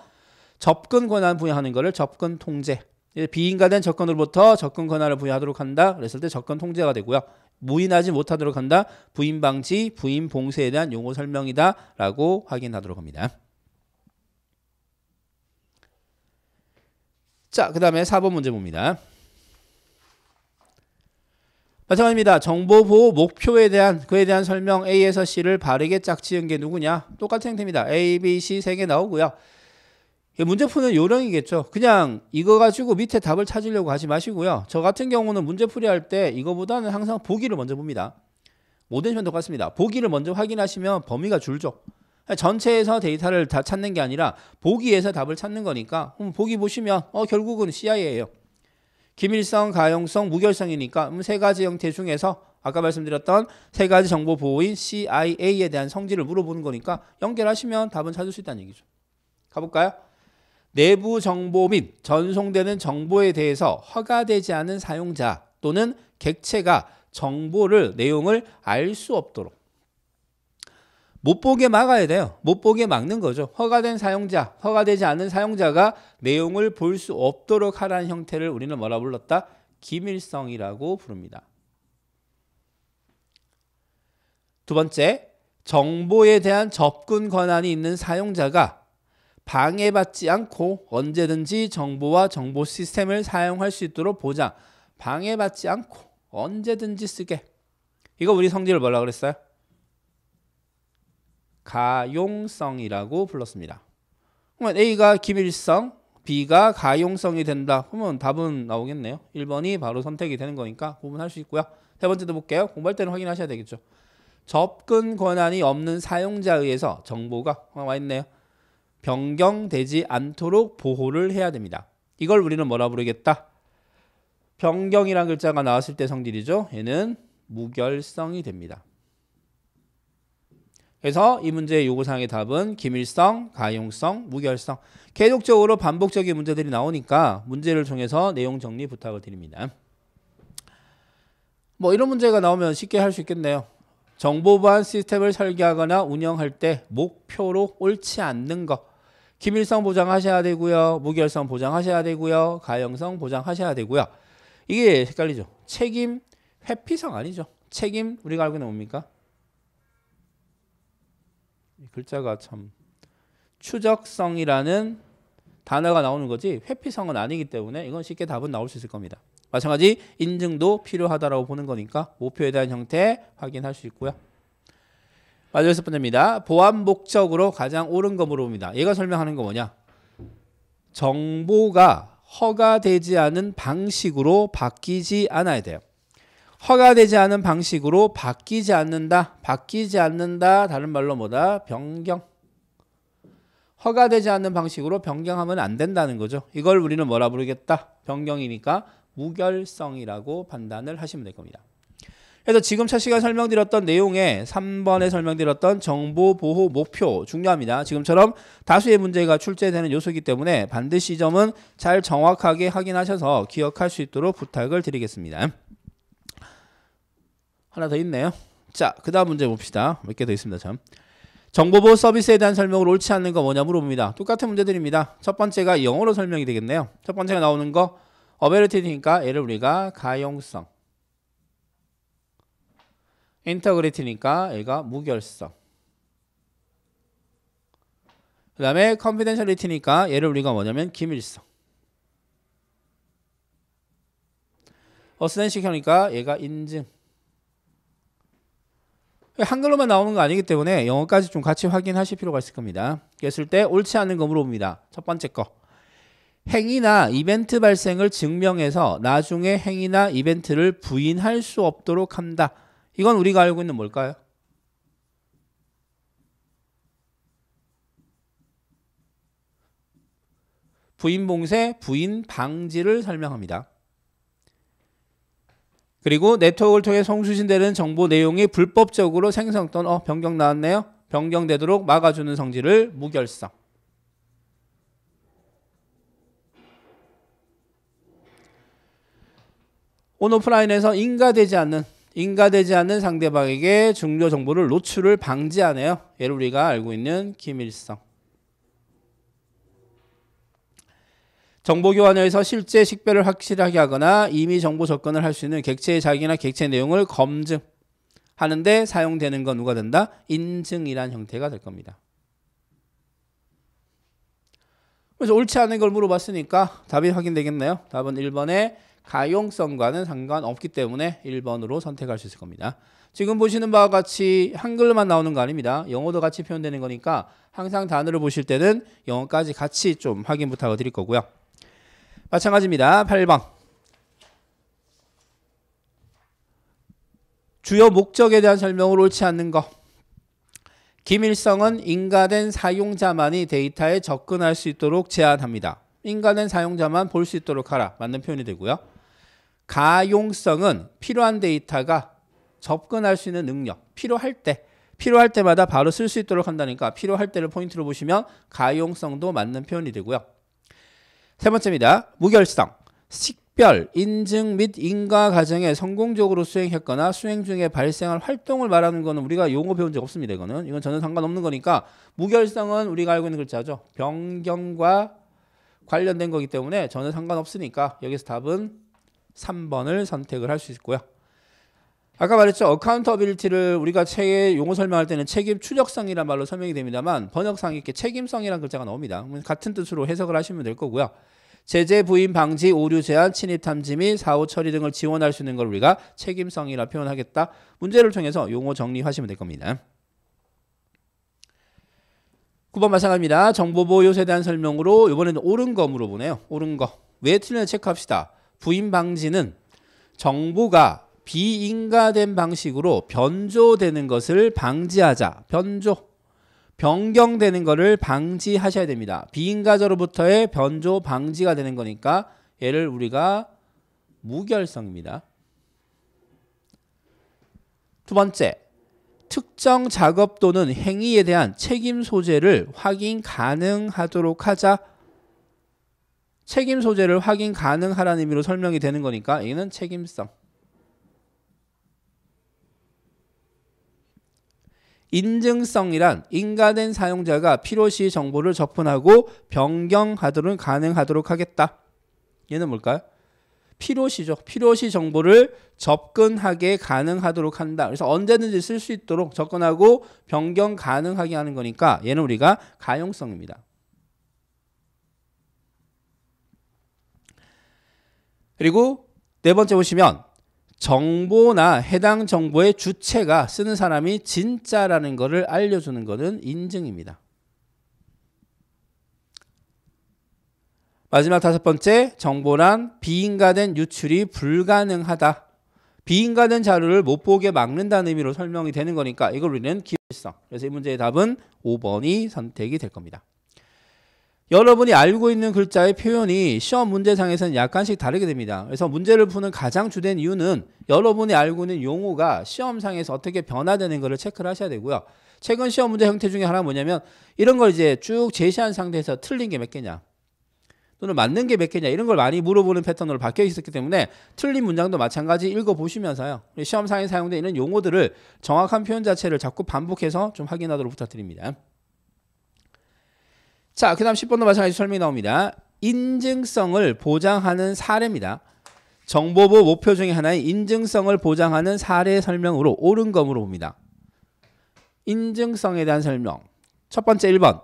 접근 권한 부여하는 것을 접근 통제. 비인가된 접근으로부터 접근 권한을 부여하도록 한다. 그랬을 때 접근 통제가 되고요. 무인하지 못하도록 한다. 부인 방지, 부인 봉쇄에 대한 용어 설명이다라고 확인하도록 합니다. 자, 그 다음에 4번 문제 봅니다. 마찬가지입니다. 정보보호 목표에 대한 그에 대한 설명 A에서 C를 바르게 짝지은 게 누구냐? 똑같은 형태입니다. A, B, C 세 개 나오고요. 문제 푸는 요령이겠죠. 그냥 이거 가지고 밑에 답을 찾으려고 하지 마시고요. 저 같은 경우는 문제 풀이할 때 이거보다는 항상 보기를 먼저 봅니다. 모든 시간 똑같습니다. 보기를 먼저 확인하시면 범위가 줄죠. 그러니까 전체에서 데이터를 다 찾는 게 아니라 보기에서 답을 찾는 거니까 그럼 보기 보시면 어 결국은 CI예요. 기밀성, 가용성, 무결성이니까 세 가지 형태 중에서 아까 말씀드렸던 세 가지 정보 보호인 CIA에 대한 성질을 물어보는 거니까 연결하시면 답은 찾을 수 있다는 얘기죠. 가볼까요? 내부 정보 및 전송되는 정보에 대해서 허가되지 않은 사용자 또는 객체가 정보를 내용을 알 수 없도록 못 보게 막아야 돼요. 못 보게 막는 거죠. 허가된 사용자, 허가되지 않은 사용자가 내용을 볼 수 없도록 하라는 형태를 우리는 뭐라 불렀다? 기밀성이라고 부릅니다. 두 번째, 정보에 대한 접근 권한이 있는 사용자가 방해받지 않고 언제든지 정보와 정보 시스템을 사용할 수 있도록 보장. 방해받지 않고 언제든지 쓰게. 이거 우리 성질을 뭐라 그랬어요? 가용성이라고 불렀습니다. 그러면 A가 기밀성, B가 가용성이 된다. 그러면 답은 나오겠네요. 1번이 바로 선택이 되는 거니까 구분할 수 있고요. 세 번째도 볼게요. 공부할 때는 확인하셔야 되겠죠. 접근 권한이 없는 사용자에 의해서 정보가 와 있네요. 변경되지 않도록 보호를 해야 됩니다. 이걸 우리는 뭐라 부르겠다? 변경이란 글자가 나왔을 때 성질이죠. 얘는 무결성이 됩니다. 그래서 이 문제의 요구사항의 답은 기밀성, 가용성, 무결성 계속적으로 반복적인 문제들이 나오니까 문제를 통해서 내용 정리 부탁을 드립니다. 뭐 이런 문제가 나오면 쉽게 할 수 있겠네요. 정보보안 시스템을 설계하거나 운영할 때 목표로 옳지 않는 것 기밀성 보장하셔야 되고요. 무결성 보장하셔야 되고요. 가용성 보장하셔야 되고요. 이게 헷갈리죠. 책임 회피성 아니죠. 책임 우리가 알고 있는 뭡니까? 글자가 참 추적성이라는 단어가 나오는 거지 회피성은 아니기 때문에 이건 쉽게 답은 나올 수 있을 겁니다. 마찬가지 인증도 필요하다라고 보는 거니까 목표에 대한 형태 확인할 수 있고요. 마지막 여섯 번째입니다. 보안 목적으로 가장 옳은 거 물어봅니다. 얘가 설명하는 거 뭐냐? 정보가 허가되지 않은 방식으로 바뀌지 않아야 돼요. 허가되지 않은 방식으로 바뀌지 않는다. 바뀌지 않는다. 다른 말로 뭐다? 변경. 허가되지 않는 방식으로 변경하면 안 된다는 거죠. 이걸 우리는 뭐라 부르겠다? 변경이니까 무결성이라고 판단을 하시면 될 겁니다. 그래서 지금 첫 시간 설명드렸던 내용에 3번에 설명드렸던 정보 보호 목표 중요합니다. 지금처럼 다수의 문제가 출제되는 요소이기 때문에 반드시 점은 잘 정확하게 확인하셔서 기억할 수 있도록 부탁을 드리겠습니다. 하나 더 있네요. 자, 그 다음 문제 봅시다. 몇 개 더 있습니다, 참. 정보보호 서비스에 대한 설명을 옳지 않는 거 뭐냐 물어봅니다. 똑같은 문제들입니다. 첫 번째가 영어로 설명이 되겠네요. 첫 번째가 나오는 거어베르티니까 얘를 우리가 가용성 인터그리티니까 얘가 무결성 그 다음에 컨피덴셜리티니까 얘를 우리가 뭐냐면 기밀성 어스덴시형이니까 얘가 인증 한글로만 나오는 거 아니기 때문에 영어까지 좀 같이 확인하실 필요가 있을 겁니다. 그랬을 때 옳지 않은 거 물어봅니다. 첫 번째 거. 행위나 이벤트 발생을 증명해서 나중에 행위나 이벤트를 부인할 수 없도록 한다. 이건 우리가 알고 있는 뭘까요? 부인 봉쇄, 부인 방지를 설명합니다. 그리고 네트워크를 통해 송수신되는 정보 내용이 불법적으로 생성 또는 어, 변경 나왔네요. 변경되도록 막아주는 성질을 무결성. 온오프라인에서 인가되지 않는 인가되지 않는 상대방에게 중요 정보를 노출을 방지하네요. 예를 우리가 알고 있는 기밀성. 정보 교환에서 실제 식별을 확실하게 하거나 이미 정보 접근을 할 수 있는 객체의 자기나 객체 내용을 검증하는데 사용되는 건 누가 된다? 인증이란 형태가 될 겁니다. 그래서 옳지 않은 걸 물어봤으니까 답이 확인되겠네요 답은 1번에 가용성과는 상관없기 때문에 1번으로 선택할 수 있을 겁니다. 지금 보시는 바와 같이 한글만 나오는 거 아닙니다. 영어도 같이 표현되는 거니까 항상 단어를 보실 때는 영어까지 같이 좀 확인 부탁을 드릴 거고요. 마찬가지입니다. 8번. 주요 목적에 대한 설명을 옳지 않는 것. 김일성은 인가된 사용자만이 데이터에 접근할 수 있도록 제안합니다 인가된 사용자만 볼 수 있도록 하라. 맞는 표현이 되고요. 가용성은 필요한 데이터가 접근할 수 있는 능력, 필요할 때, 필요할 때마다 바로 쓸 수 있도록 한다니까 필요할 때를 포인트로 보시면 가용성도 맞는 표현이 되고요. 세 번째입니다. 무결성. 식별, 인증 및 인가 과정에 성공적으로 수행했거나 수행 중에 발생할 활동을 말하는 거는 우리가 용어 배운 적 없습니다. 이거는. 이건 전혀 상관없는 거니까 무결성은 우리가 알고 있는 글자죠. 변경과 관련된 거기 때문에 전혀 상관없으니까 여기서 답은 3번을 선택을 할 수 있고요. 아까 말했죠. 어카운터빌리티를 우리가 책의 용어 설명할 때는 책임 추적성이란 말로 설명이 됩니다만 번역상 이렇게 책임성이란 글자가 나옵니다. 같은 뜻으로 해석을 하시면 될 거고요. 제재 부인 방지 오류 제한 침입 탐지 및 사후 처리 등을 지원할 수 있는 걸 우리가 책임성이라 표현하겠다. 문제를 통해서 용어 정리하시면 될 겁니다. 9번 마찬가지입니다. 정보 보호요소에 대한 설명으로 이번에는 옳은 거 물어보네요. 옳은 거. 왜틀렸는 체크합시다. 부인 방지는 정보가 비인가된 방식으로 변조되는 것을 방지하자. 변조. 변경되는 것을 방지하셔야 됩니다. 비인가자로부터의 변조 방지가 되는 거니까 얘를 우리가 무결성입니다. 두 번째, 특정 작업 또는 행위에 대한 책임 소재를 확인 가능하도록 하자. 책임 소재를 확인 가능하라는 의미로 설명이 되는 거니까 얘는 책임성. 인증성이란 인가된 사용자가 필요시 정보를 접근하고 변경하도록 가능하도록 하겠다. 얘는 뭘까요? 필요시죠. 필요시 정보를 접근하게 가능하도록 한다. 그래서 언제든지 쓸 수 있도록 접근하고 변경 가능하게 하는 거니까 얘는 우리가 가용성입니다. 그리고 네 번째 보시면 정보나 해당 정보의 주체가 쓰는 사람이 진짜라는 것을 알려주는 것은 인증입니다. 마지막 다섯 번째, 정보란 비인가된 유출이 불가능하다. 비인가된 자료를 못 보게 막는다는 의미로 설명이 되는 거니까 이걸 우리는 기회성. 그래서 이 문제의 답은 5번이 선택이 될 겁니다. 여러분이 알고 있는 글자의 표현이 시험 문제상에서는 약간씩 다르게 됩니다. 그래서 문제를 푸는 가장 주된 이유는 여러분이 알고 있는 용어가 시험상에서 어떻게 변화되는 것을 체크를 하셔야 되고요. 최근 시험 문제 형태 중에 하나 뭐냐면 이런 걸 이제 쭉 제시한 상태에서 틀린 게 몇 개냐 또는 맞는 게 몇 개냐 이런 걸 많이 물어보는 패턴으로 바뀌어 있었기 때문에 틀린 문장도 마찬가지 읽어보시면서요. 시험상에 사용되는 어있 용어들을 정확한 표현 자체를 자꾸 반복해서 좀 확인하도록 부탁드립니다. 자, 그 다음 10번도 마찬가지 설명이 나옵니다. 인증성을 보장하는 사례입니다. 정보보 목표 중의 하나인 인증성을 보장하는 사례 설명으로 옳은 검으로 봅니다. 인증성에 대한 설명. 첫 번째 1번.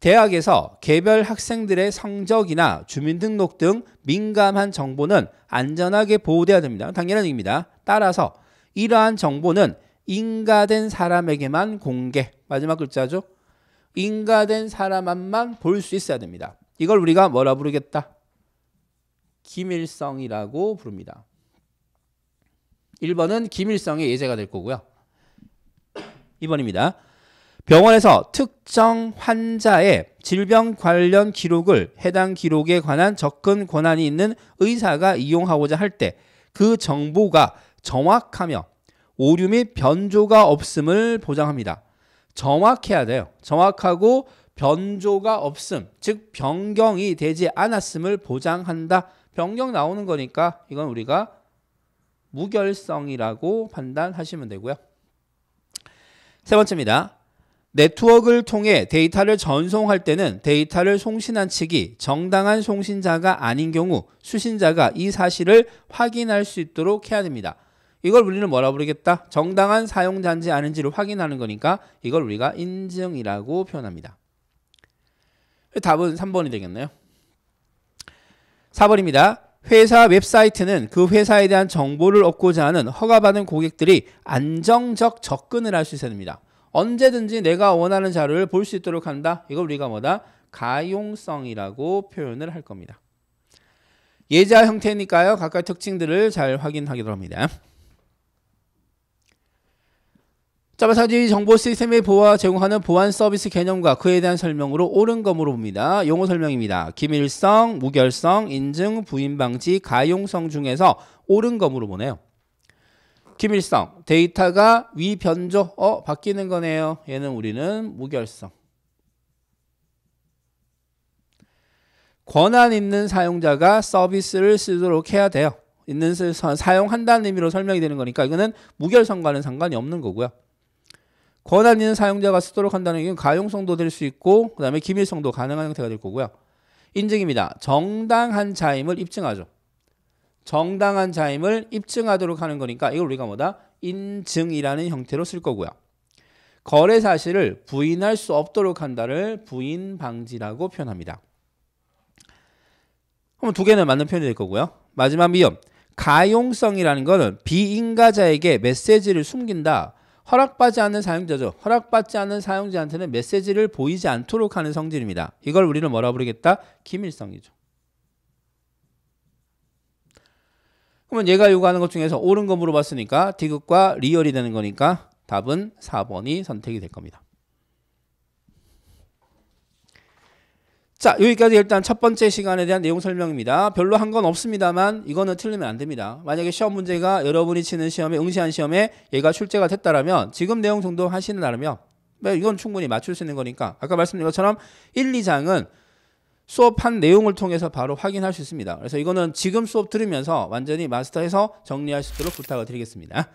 대학에서 개별 학생들의 성적이나 주민등록 등 민감한 정보는 안전하게 보호돼야 됩니다. 당연한 얘기입니다. 따라서 이러한 정보는 인가된 사람에게만 공개. 마지막 글자죠. 인가된 사람만 볼 수 있어야 됩니다. 이걸 우리가 뭐라 부르겠다? 김일성이라고 부릅니다. 1번은 김일성의 예제가 될 거고요. 2번입니다. 병원에서 특정 환자의 질병 관련 기록을 해당 기록에 관한 접근 권한이 있는 의사가 이용하고자 할 때 그 정보가 정확하며 오류 및 변조가 없음을 보장합니다. 정확해야 돼요. 정확하고 변조가 없음, 즉 변경이 되지 않았음을 보장한다. 변경 나오는 거니까 이건 우리가 무결성이라고 판단하시면 되고요. 세 번째입니다. 네트워크를 통해 데이터를 전송할 때는 데이터를 송신한 측이 정당한 송신자가 아닌 경우 수신자가 이 사실을 확인할 수 있도록 해야 됩니다. 이걸 우리는 뭐라 부르겠다? 정당한 사용자인지 아닌지를 확인하는 거니까 이걸 우리가 인증이라고 표현합니다. 답은 3번이 되겠네요. 4번입니다. 회사 웹사이트는 그 회사에 대한 정보를 얻고자 하는 허가받은 고객들이 안정적 접근을 할 수 있어야 됩니다. 언제든지 내가 원하는 자료를 볼 수 있도록 한다. 이걸 우리가 뭐다? 가용성이라고 표현을 할 겁니다. 예자 형태니까요. 각각 의 특징들을 잘확인하기도 합니다. 자바사지 정보 시스템의 보호와 제공하는 보안 서비스 개념과 그에 대한 설명으로 옳은 검으로 봅니다. 용어 설명입니다. 기밀성, 무결성, 인증, 부인 방지, 가용성 중에서 옳은 검으로 보네요. 기밀성, 데이터가 위변조, 어, 바뀌는 거네요. 얘는 우리는 무결성. 권한 있는 사용자가 서비스를 쓰도록 해야 돼요. 있는 사용한다는 의미로 설명이 되는 거니까 이거는 무결성과는 상관이 없는 거고요. 권한 있는 사용자가 쓰도록 한다는 게 가용성도 될 수 있고 그 다음에 기밀성도 가능한 형태가 될 거고요. 인증입니다. 정당한 자임을 입증하죠. 정당한 자임을 입증하도록 하는 거니까 이걸 우리가 뭐다? 인증이라는 형태로 쓸 거고요. 거래 사실을 부인할 수 없도록 한다를 부인 방지라고 표현합니다. 그럼 두 개는 맞는 표현이 될 거고요. 마지막 미음. 가용성이라는 것은 비인가자에게 메시지를 숨긴다. 허락받지 않는 사용자죠. 허락받지 않는 사용자한테는 메시지를 보이지 않도록 하는 성질입니다. 이걸 우리는 뭐라 부르겠다? 기밀성이죠. 그러면 얘가 요구하는 것 중에서 옳은 거 물어봤으니까 디귿과 리얼이 되는 거니까 답은 4번이 선택이 될 겁니다. 자, 여기까지 일단 첫 번째 시간에 대한 내용 설명입니다. 별로 한 건 없습니다만 이거는 틀리면 안 됩니다. 만약에 시험 문제가 여러분이 치는 시험에 응시한 시험에 얘가 출제가 됐다라면 지금 내용 정도 하시는 나라면 네, 이건 충분히 맞출 수 있는 거니까 아까 말씀드린 것처럼 1, 2장은 수업한 내용을 통해서 바로 확인할 수 있습니다. 그래서 이거는 지금 수업 들으면서 완전히 마스터해서 정리할 수 있도록 부탁을 드리겠습니다.